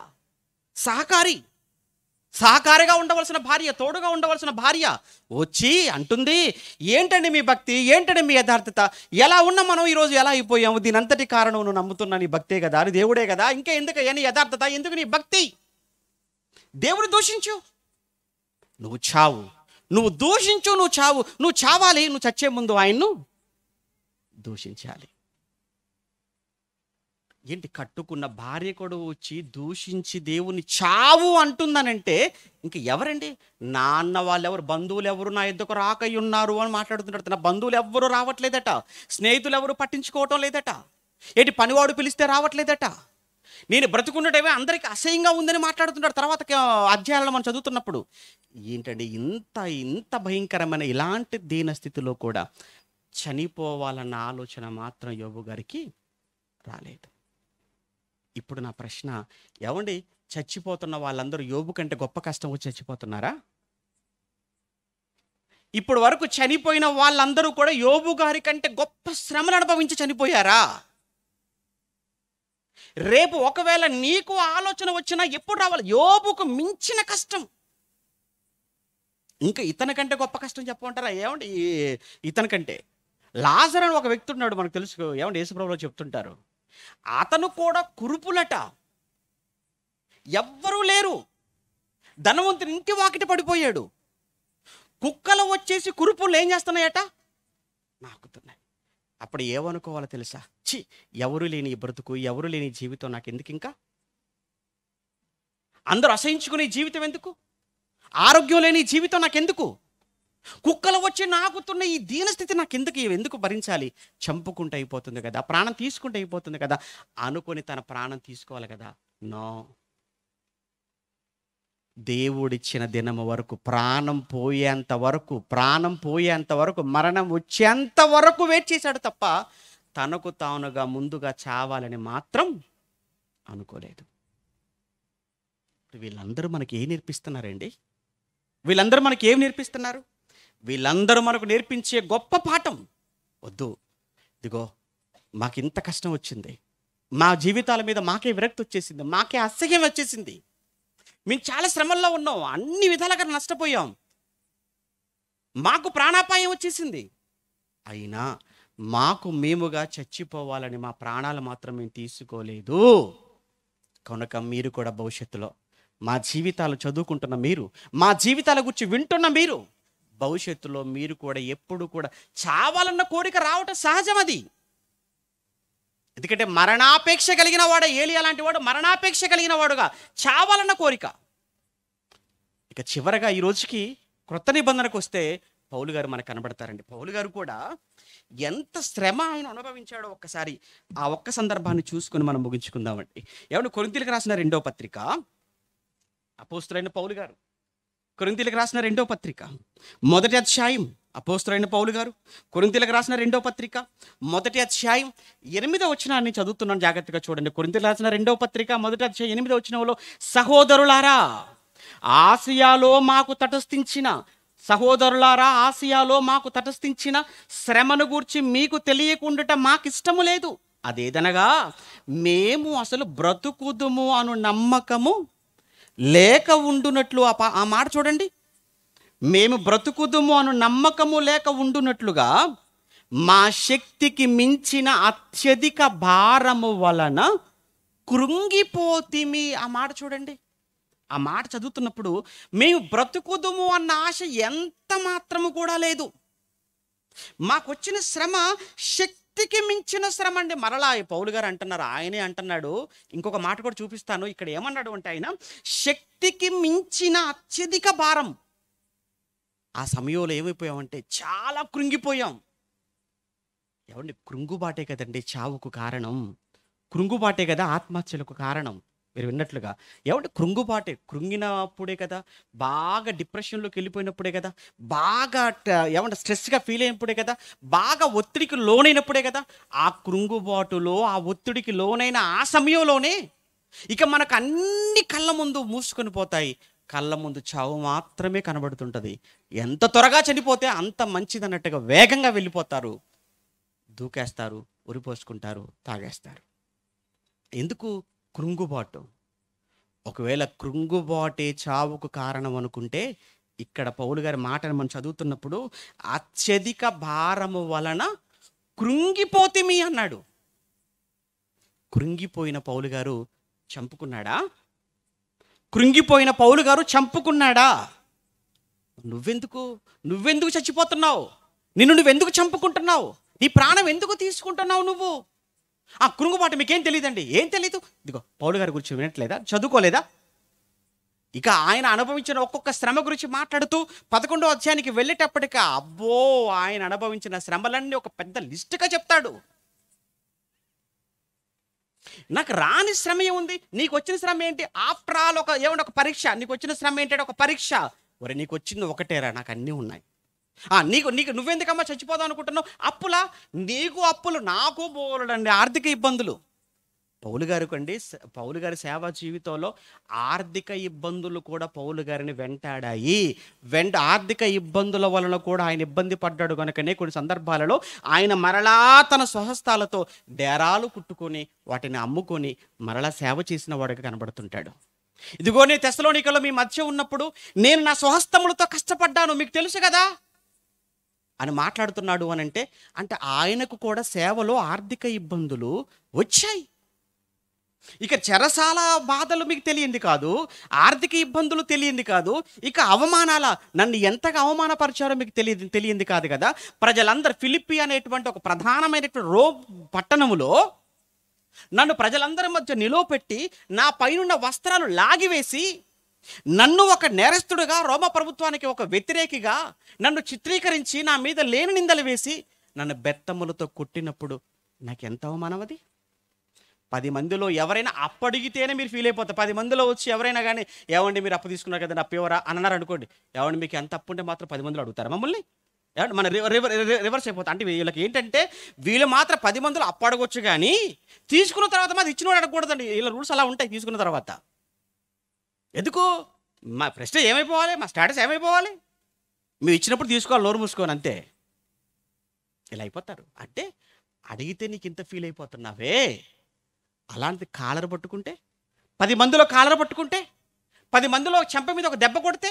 సహకారి సహకారిగా ఉండవలసిన భార్య తోడుగా ఉండవలసిన భార్య వచ్చి అంటుంది ఏంటండి మీ భక్తి ఏంటండి మీ యథార్థత ఎలా ఉన్న మనం ఈరోజు ఎలా అయిపోయాము దీని అంతటి కారణం నువ్వు నమ్ముతున్నా నీ భక్తే కదా నీ దేవుడే కదా ఇంకా ఎందుకు ఏ నీ యథార్థత ఎందుకు నీ భక్తి దేవుడు దూషించు నువ్వు చావు నువ్వు దూషించు నువ్వు చావు నువ్వు చావాలి నువ్వు చచ్చే ముందు ఆయన్ను దూషించాలి ఏంటి కట్టుకున్న భార్య కూడా వచ్చి దూషించి దేవుని చావు అంటుందనంటే ఇంక ఎవరండి నాన్న వాళ్ళు ఎవరు బంధువులు ఎవరు నా ఇద్దరు రాకై ఉన్నారు అని మాట్లాడుతున్నాడు నా బంధువులు ఎవ్వరూ రావట్లేదట స్నేహితులు ఎవరు పట్టించుకోవటం లేదట ఏంటి పనివాడు పిలిస్తే రావట్లేదట నేను బ్రతుకున్నటమే అందరికీ అసహ్యంగా ఉందని మాట్లాడుతున్నాడు తర్వాత అధ్యాయాలను మనం చదువుతున్నప్పుడు ఏంటంటే ఇంత ఇంత భయంకరమైన ఇలాంటి దీనస్థితిలో కూడా చనిపోవాలన్న ఆలోచన మాత్రం యోగు గారికి రాలేదు ఇప్పుడు నా ప్రశ్న ఏమండి చచ్చిపోతున్న వాళ్ళందరూ యోబు కంటే గొప్ప కష్టం వచ్చి చచ్చిపోతున్నారా ఇప్పుడు వరకు చనిపోయిన వాళ్ళందరూ కూడా యోబు గారి కంటే గొప్ప శ్రమను అనుభవించి చనిపోయారా రేపు ఒకవేళ నీకు ఆలోచన వచ్చినా ఎప్పుడు రావాలి యోబుకు మించిన కష్టం ఇంకా ఇతని కంటే గొప్ప కష్టం చెప్పమంటారా ఏమండి ఇతని కంటే లాజర్ అని ఒక వ్యక్తి ఉన్నాడు మనకు తెలుసు ఏమండి యేసుప్రభులో చెప్తుంటారు అతను కూడా కురుపులట ఎవ్వరూ లేరు ధనవంతుని ఇంటి వాకిట పడిపోయాడు కుక్కలు వచ్చేసి కురుపులు ఏం చేస్తున్నాయట నాకుతున్నాయి అప్పుడు ఏమనుకోవాలో తెలుసా చి ఎవరు లేని బ్రతుకు ఎవరు లేని జీవితం నాకు ఎందుకు ఇంకా అందరూ అసహించుకునే జీవితం ఎందుకు ఆరోగ్యం లేని జీవితం నాకెందుకు కుక్కలు వచ్చి నాకుతున్న ఈ దీనస్థితి నాకు ఎందుకు ఎందుకు భరించాలి చంపుకుంటే అయిపోతుంది కదా ప్రాణం తీసుకుంటే అయిపోతుంది కదా అనుకొని తన ప్రాణం తీసుకోవాలి కదా నో దేవుడిచ్చిన దినం వరకు ప్రాణం పోయేంత వరకు ప్రాణం పోయేంత వరకు మరణం వచ్చేంత వరకు వెయిట్ చేశాడు తప్ప తనకు తానుగా ముందుగా చావాలని మాత్రం అనుకోలేదు వీళ్ళందరూ మనకి ఏం నేర్పిస్తున్నారండి వీళ్ళందరూ మనకి ఏం నేర్పిస్తున్నారు వీళ్ళందరూ మనకు నేర్పించే గొప్ప పాఠం వద్దు ఇదిగో మాకు ఇంత కష్టం వచ్చింది మా జీవితాల మీద మాకే విరక్తి వచ్చేసింది మాకే అసహ్యం వచ్చేసింది మేము చాలా శ్రమల్లో ఉన్నాం అన్ని విధాలుగా నష్టపోయాం మాకు ప్రాణాపాయం వచ్చేసింది అయినా మాకు మేముగా చచ్చిపోవాలని మా ప్రాణాలు మాత్రం మేము తీసుకోలేదు కనుక మీరు కూడా భవిష్యత్తులో మా జీవితాలు చదువుకుంటున్న మీరు మా జీవితాల గురించి వింటున్న మీరు భవిష్యత్తులో మీరు కూడా ఎప్పుడు కూడా చావాలన్న కోరిక రావటం సహజం అది ఎందుకంటే మరణాపేక్ష కలిగిన వాడు ఏలి అలాంటి వాడు మరణాపేక్ష కలిగిన వాడుగా చావాలన్న కోరిక ఇక చివరగా ఈ రోజుకి క్రొత్త నిబంధనకు వస్తే పౌలు గారు మనకు కనబడతారండి పౌలు గారు కూడా ఎంత శ్రమ ఆయన అనుభవించాడో ఒక్కసారి ఆ ఒక్క సందర్భాన్ని చూసుకొని మనం ముగించుకుందామండి ఎవరు కొరింతలకు రాసిన రెండో పత్రిక అపోస్తులైన పౌలు గారు కొరింతీలకు రాసిన రెండో పత్రిక మొదటి అధ్యాయం అపోస్తులైన పౌలు గారు కొరింతీలకు రాసిన రెండో పత్రిక మొదటి అధ్యాయం ఎనిమిదో వచనాన్ని చదువుతున్నాను జాగ్రత్తగా చూడండి కొరింతీలకు రాసిన రెండో పత్రిక మొదటి అధ్యాయం ఎనిమిదో వచనంలో సహోదరులారా ఆసియాలో మాకు తటస్థించిన సహోదరులారా ఆసియాలో మాకు తటస్థించిన శ్రమను గూర్చి మీకు మాకు మాకిష్టము లేదు అదేదనగా మేము అసలు బ్రతుకుదుము అను నమ్మకము లేక ఉండునట్లు ఆ మాట చూడండి మేము బ్రతుకుదుము అను నమ్మకము లేక ఉండునట్లుగా మా శక్తికి మించిన అత్యధిక భారము వలన కృంగిపోతిమి ఆ మాట చూడండి ఆ మాట చదువుతున్నప్పుడు మేము బ్రతుకుదుము అన్న ఆశ ఎంత మాత్రము కూడా లేదు మాకొచ్చిన శ్రమ శక్తి శక్తికి మించిన శ్రమ అండి మరలా పౌలు గారు అంటున్నారు ఆయనే అంటున్నాడు ఇంకొక మాట కూడా చూపిస్తాను ఇక్కడ ఏమన్నాడు అంటే ఆయన శక్తికి మించిన అత్యధిక భారం ఆ సమయంలో ఏమైపోయామంటే చాలా కృంగిపోయాం ఏమండి కృంగుబాటే కదండి చావుకు కారణం కృంగుబాటే కదా ఆత్మహత్యలకు కారణం మీరు విన్నట్లుగా ఏమంటే కృంగుపాటే కృంగినప్పుడే కదా బాగా డిప్రెషన్లోకి వెళ్ళిపోయినప్పుడే కదా బాగా ఏమంటే స్ట్రెస్గా ఫీల్ అయినప్పుడే కదా బాగా ఒత్తిడికి లోనైనప్పుడే కదా ఆ కృంగుబాటులో ఆ ఒత్తిడికి లోనైన ఆ సమయంలోనే ఇక మనకు అన్ని కళ్ళ ముందు మూసుకొని పోతాయి కళ్ళ ముందు చావు మాత్రమే కనబడుతుంటుంది ఎంత త్వరగా చనిపోతే అంత మంచిది అన్నట్టుగా వేగంగా వెళ్ళిపోతారు దూకేస్తారు ఉరిపోసుకుంటారు తాగేస్తారు ఎందుకు కృంగుబాటు ఒకవేళ కృంగుబాటే చావుకు కారణం అనుకుంటే ఇక్కడ పౌలు గారి మాటను మనం చదువుతున్నప్పుడు అత్యధిక భారము వలన కృంగిపోతిమి అన్నాడు కృంగిపోయిన పౌలు గారు చంపుకున్నాడా కృంగిపోయిన పౌలు గారు చంపుకున్నాడా నువ్వెందుకు నువ్వెందుకు చచ్చిపోతున్నావు నిన్ను నువ్వెందుకు చంపుకుంటున్నావు నీ ప్రాణం ఎందుకు తీసుకుంటున్నావు నువ్వు ఆ కృంగుమాట మీకేం తెలియదండి ఏం తెలియదు ఇదిగో పౌలు గారి గురించి వినట్లేదా చదువుకోలేదా ఇక ఆయన అనుభవించిన ఒక్కొక్క శ్రమ గురించి మాట్లాడుతూ పదకొండో అధ్యాయానికి వెళ్ళేటప్పటికి అబ్బో ఆయన అనుభవించిన శ్రమలన్నీ ఒక పెద్ద లిస్టుగా చెప్తాడు నాకు రాని శ్రమ ఏముంది నీకు వచ్చిన శ్రమ ఏంటి ఆఫ్టర్ ఆల్ ఒక ఏమన్నా ఒక పరీక్ష నీకు వచ్చిన శ్రమ ఏంటంటే ఒక పరీక్ష ఒరే నీకు వచ్చింది ఒకటేరా నాకు అన్నీ ఉన్నాయి నీకు నీకు నువ్వెందుకమ్మా చచ్చిపోదాం అనుకుంటున్నావు అప్పులా నీకు అప్పులు నాకు బోలడండి ఆర్థిక ఇబ్బందులు పౌలు గారికి అండి పౌలు గారి సేవా జీవితంలో ఆర్థిక ఇబ్బందులు కూడా పౌలు గారిని వెంటాడాయి వెంట ఆర్థిక ఇబ్బందుల వలన కూడా ఆయన ఇబ్బంది పడ్డాడు కనుకనే కొన్ని సందర్భాలలో ఆయన మరలా తన స్వహస్తాలతో డేరాలు కుట్టుకొని వాటిని అమ్ముకొని మరలా సేవ చేసిన వాడికి కనబడుతుంటాడు ఇదిగో నేను తెసలోనికలో మీ మధ్య ఉన్నప్పుడు నేను నా స్వహస్తములతో కష్టపడ్డాను మీకు తెలుసు కదా అని మాట్లాడుతున్నాడు అని అంటే అంటే ఆయనకు కూడా సేవలో ఆర్థిక ఇబ్బందులు వచ్చాయి ఇక చెరసాల బాధలు మీకు తెలియంది కాదు ఆర్థిక ఇబ్బందులు తెలియంది కాదు ఇక అవమానాల నన్ను ఎంతగా అవమానపరిచారో మీకు తెలియదు తెలియంది కాదు కదా ప్రజలందరూ ఫిలిప్పి అనేటువంటి ఒక ప్రధానమైనటువంటి రో పట్టణములో నన్ను ప్రజలందరి మధ్య పెట్టి నా పైనున్న వస్త్రాలు లాగివేసి నన్ను ఒక నేరస్తుడుగా రోమ ప్రభుత్వానికి ఒక వ్యతిరేకిగా నన్ను చిత్రీకరించి నా మీద లేని నిందలు వేసి నన్ను బెత్తములతో కొట్టినప్పుడు నాకు ఎంత అవమానం పది మందిలో ఎవరైనా అప్పడిగితేనే మీరు ఫీల్ అయిపోతారు పది మందిలో వచ్చి ఎవరైనా కానీ ఏమండి మీరు అప్పు తీసుకున్నారు కదండి అప్పు ఎవరా అన్నారు అనుకోండి ఏమండి మీకు ఎంత అప్పు ఉంటే మాత్రం పది మందిలో అడుగుతారు మమ్మల్ని మన రివర్స్ అయిపోతా అంటే వీళ్ళకి ఏంటంటే వీళ్ళు మాత్రం పది మందిలో అప్పడగొచ్చు కానీ తీసుకున్న తర్వాత మాది ఇచ్చిన వాడు అడగకూడదండి వీళ్ళ రూల్స్ అలా ఉంటాయి తీసుకున్న తర్వాత ఎందుకు మా ప్రశ్న ఏమైపోవాలి మా స్టేటస్ ఏమైపోవాలి మేము ఇచ్చినప్పుడు తీసుకోవాలి నోరు మూసుకొని అంతే ఇలా అయిపోతారు అంటే అడిగితే నీకు ఇంత ఫీల్ అయిపోతున్నావే అలాంటిది కాలర పట్టుకుంటే పది మందిలో కాలర పట్టుకుంటే పది మందిలో చెంప మీద ఒక దెబ్బ కొడితే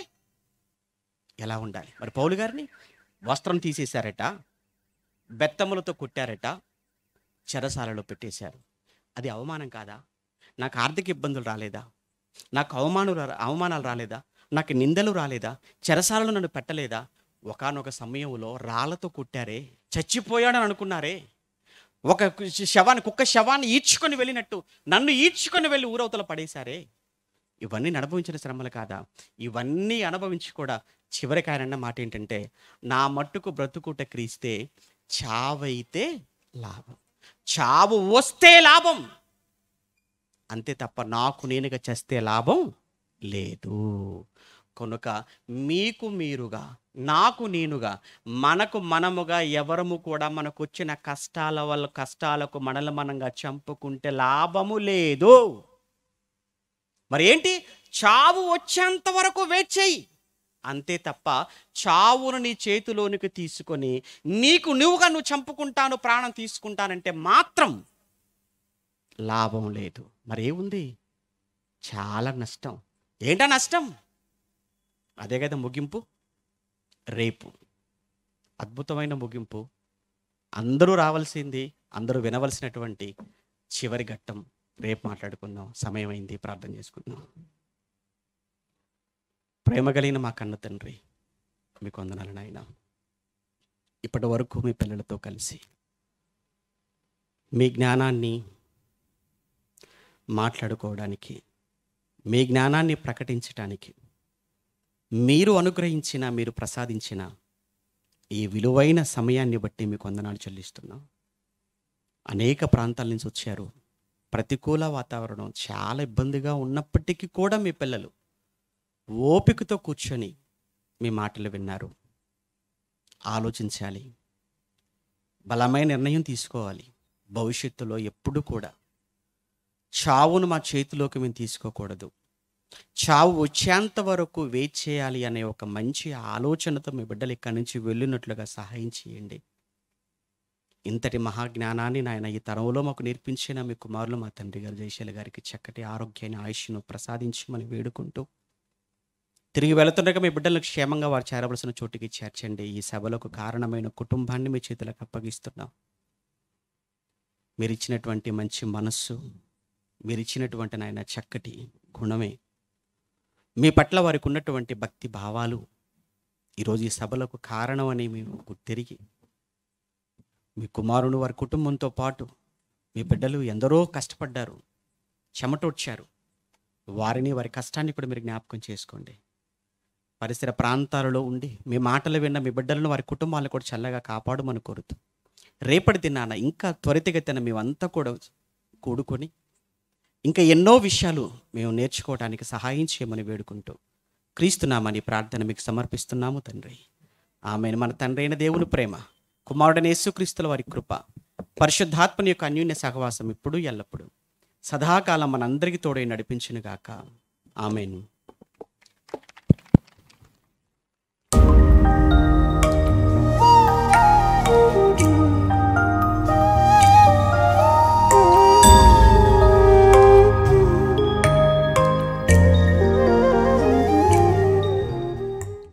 ఎలా ఉండాలి మరి పౌలు గారిని వస్త్రం తీసేశారట బెత్తములతో కొట్టారట చెరసాలలో పెట్టేశారు అది అవమానం కాదా నాకు ఆర్థిక ఇబ్బందులు రాలేదా నాకు అవమానాలు అవమానాలు రాలేదా నాకు నిందలు రాలేదా చెరసాలను నన్ను పెట్టలేదా ఒకనొక సమయంలో రాళ్లతో కొట్టారే చచ్చిపోయాడని అనుకున్నారే ఒక శవాన్ని కుక్క శవాన్ని ఈడ్చుకొని వెళ్ళినట్టు నన్ను ఈడ్చుకొని వెళ్ళి ఊరవతల పడేశారే ఇవన్నీ అనుభవించిన శ్రమలు కాదా ఇవన్నీ అనుభవించి కూడా చివరికి ఆయన మాట ఏంటంటే నా మట్టుకు బ్రతుకుట క్రీస్తే చావైతే లాభం చావు వస్తే లాభం అంతే తప్ప నాకు నేనుగా చేస్తే లాభం లేదు కనుక మీకు మీరుగా నాకు నేనుగా మనకు మనముగా ఎవరము కూడా మనకు వచ్చిన కష్టాల వల్ల కష్టాలకు మనల్ని మనంగా చంపుకుంటే లాభము లేదు మరి ఏంటి చావు వచ్చేంత వరకు వెయిట్ చేయి అంతే తప్ప చావును నీ చేతిలోనికి తీసుకొని నీకు నువ్వుగా నువ్వు చంపుకుంటాను ప్రాణం తీసుకుంటానంటే మాత్రం లాభం లేదు మరి ఏముంది చాలా నష్టం ఏంటా నష్టం అదే కదా ముగింపు రేపు అద్భుతమైన ముగింపు అందరూ రావాల్సింది అందరూ వినవలసినటువంటి చివరి ఘట్టం రేపు మాట్లాడుకుందాం సమయం అయింది ప్రార్థన చేసుకుందాం ప్రేమ కలిగిన మా కన్న తండ్రి మీకు వందనాలు నాయన ఇప్పటి వరకు మీ పిల్లలతో కలిసి మీ జ్ఞానాన్ని మాట్లాడుకోవడానికి మీ జ్ఞానాన్ని ప్రకటించటానికి మీరు అనుగ్రహించిన మీరు ప్రసాదించిన ఈ విలువైన సమయాన్ని బట్టి మీకు వందనాలు చెల్లిస్తున్నాం అనేక ప్రాంతాల నుంచి వచ్చారు ప్రతికూల వాతావరణం చాలా ఇబ్బందిగా ఉన్నప్పటికీ కూడా మీ పిల్లలు ఓపికతో కూర్చొని మీ మాటలు విన్నారు ఆలోచించాలి బలమైన నిర్ణయం తీసుకోవాలి భవిష్యత్తులో ఎప్పుడు కూడా చావును మా చేతిలోకి మేము తీసుకోకూడదు చావు వచ్చేంత వరకు వెయిట్ చేయాలి అనే ఒక మంచి ఆలోచనతో మీ బిడ్డలు ఇక్కడి నుంచి వెళ్ళినట్లుగా సహాయం చేయండి ఇంతటి మహాజ్ఞానాన్ని నాయన ఈ తరంలో మాకు నేర్పించిన మీ కుమారులు మా తండ్రి గారు జయశైల గారికి చక్కటి ఆరోగ్యాన్ని ఆయుష్ను ప్రసాదించమని వేడుకుంటూ తిరిగి వెళుతుండగా మీ బిడ్డలను క్షేమంగా వారు చేరవలసిన చోటికి చేర్చండి ఈ సభలకు కారణమైన కుటుంబాన్ని మీ చేతులకు అప్పగిస్తున్నాం మీరు ఇచ్చినటువంటి మంచి మనస్సు మీరు ఇచ్చినటువంటి నాయన చక్కటి గుణమే మీ పట్ల వారికి ఉన్నటువంటి భక్తి భావాలు ఈరోజు ఈ సభలకు కారణం అని మీకు తిరిగి మీ కుమారుడు వారి కుటుంబంతో పాటు మీ బిడ్డలు ఎందరో కష్టపడ్డారు చెమటొచ్చారు వారిని వారి కష్టాన్ని కూడా మీరు జ్ఞాపకం చేసుకోండి పరిసర ప్రాంతాలలో ఉండి మీ మాటలు విన్న మీ బిడ్డలను వారి కుటుంబాలను కూడా చల్లగా కాపాడమని కోరుతూ రేపటి దినాన ఇంకా త్వరితగతిన మేమంతా కూడా కూడుకొని ఇంకా ఎన్నో విషయాలు మేము నేర్చుకోవడానికి సహాయం చేయమని వేడుకుంటూ క్రీస్తునామని ప్రార్థన మీకు సమర్పిస్తున్నాము తండ్రి ఆమె మన తండ్రి అయిన దేవుని ప్రేమ కుమారుడని క్రీస్తుల వారి కృప పరిశుద్ధాత్మని యొక్క అన్యూన్య సహవాసం ఇప్పుడు ఎల్లప్పుడూ సదాకాలం మనందరికీ తోడై గాక ఆమెను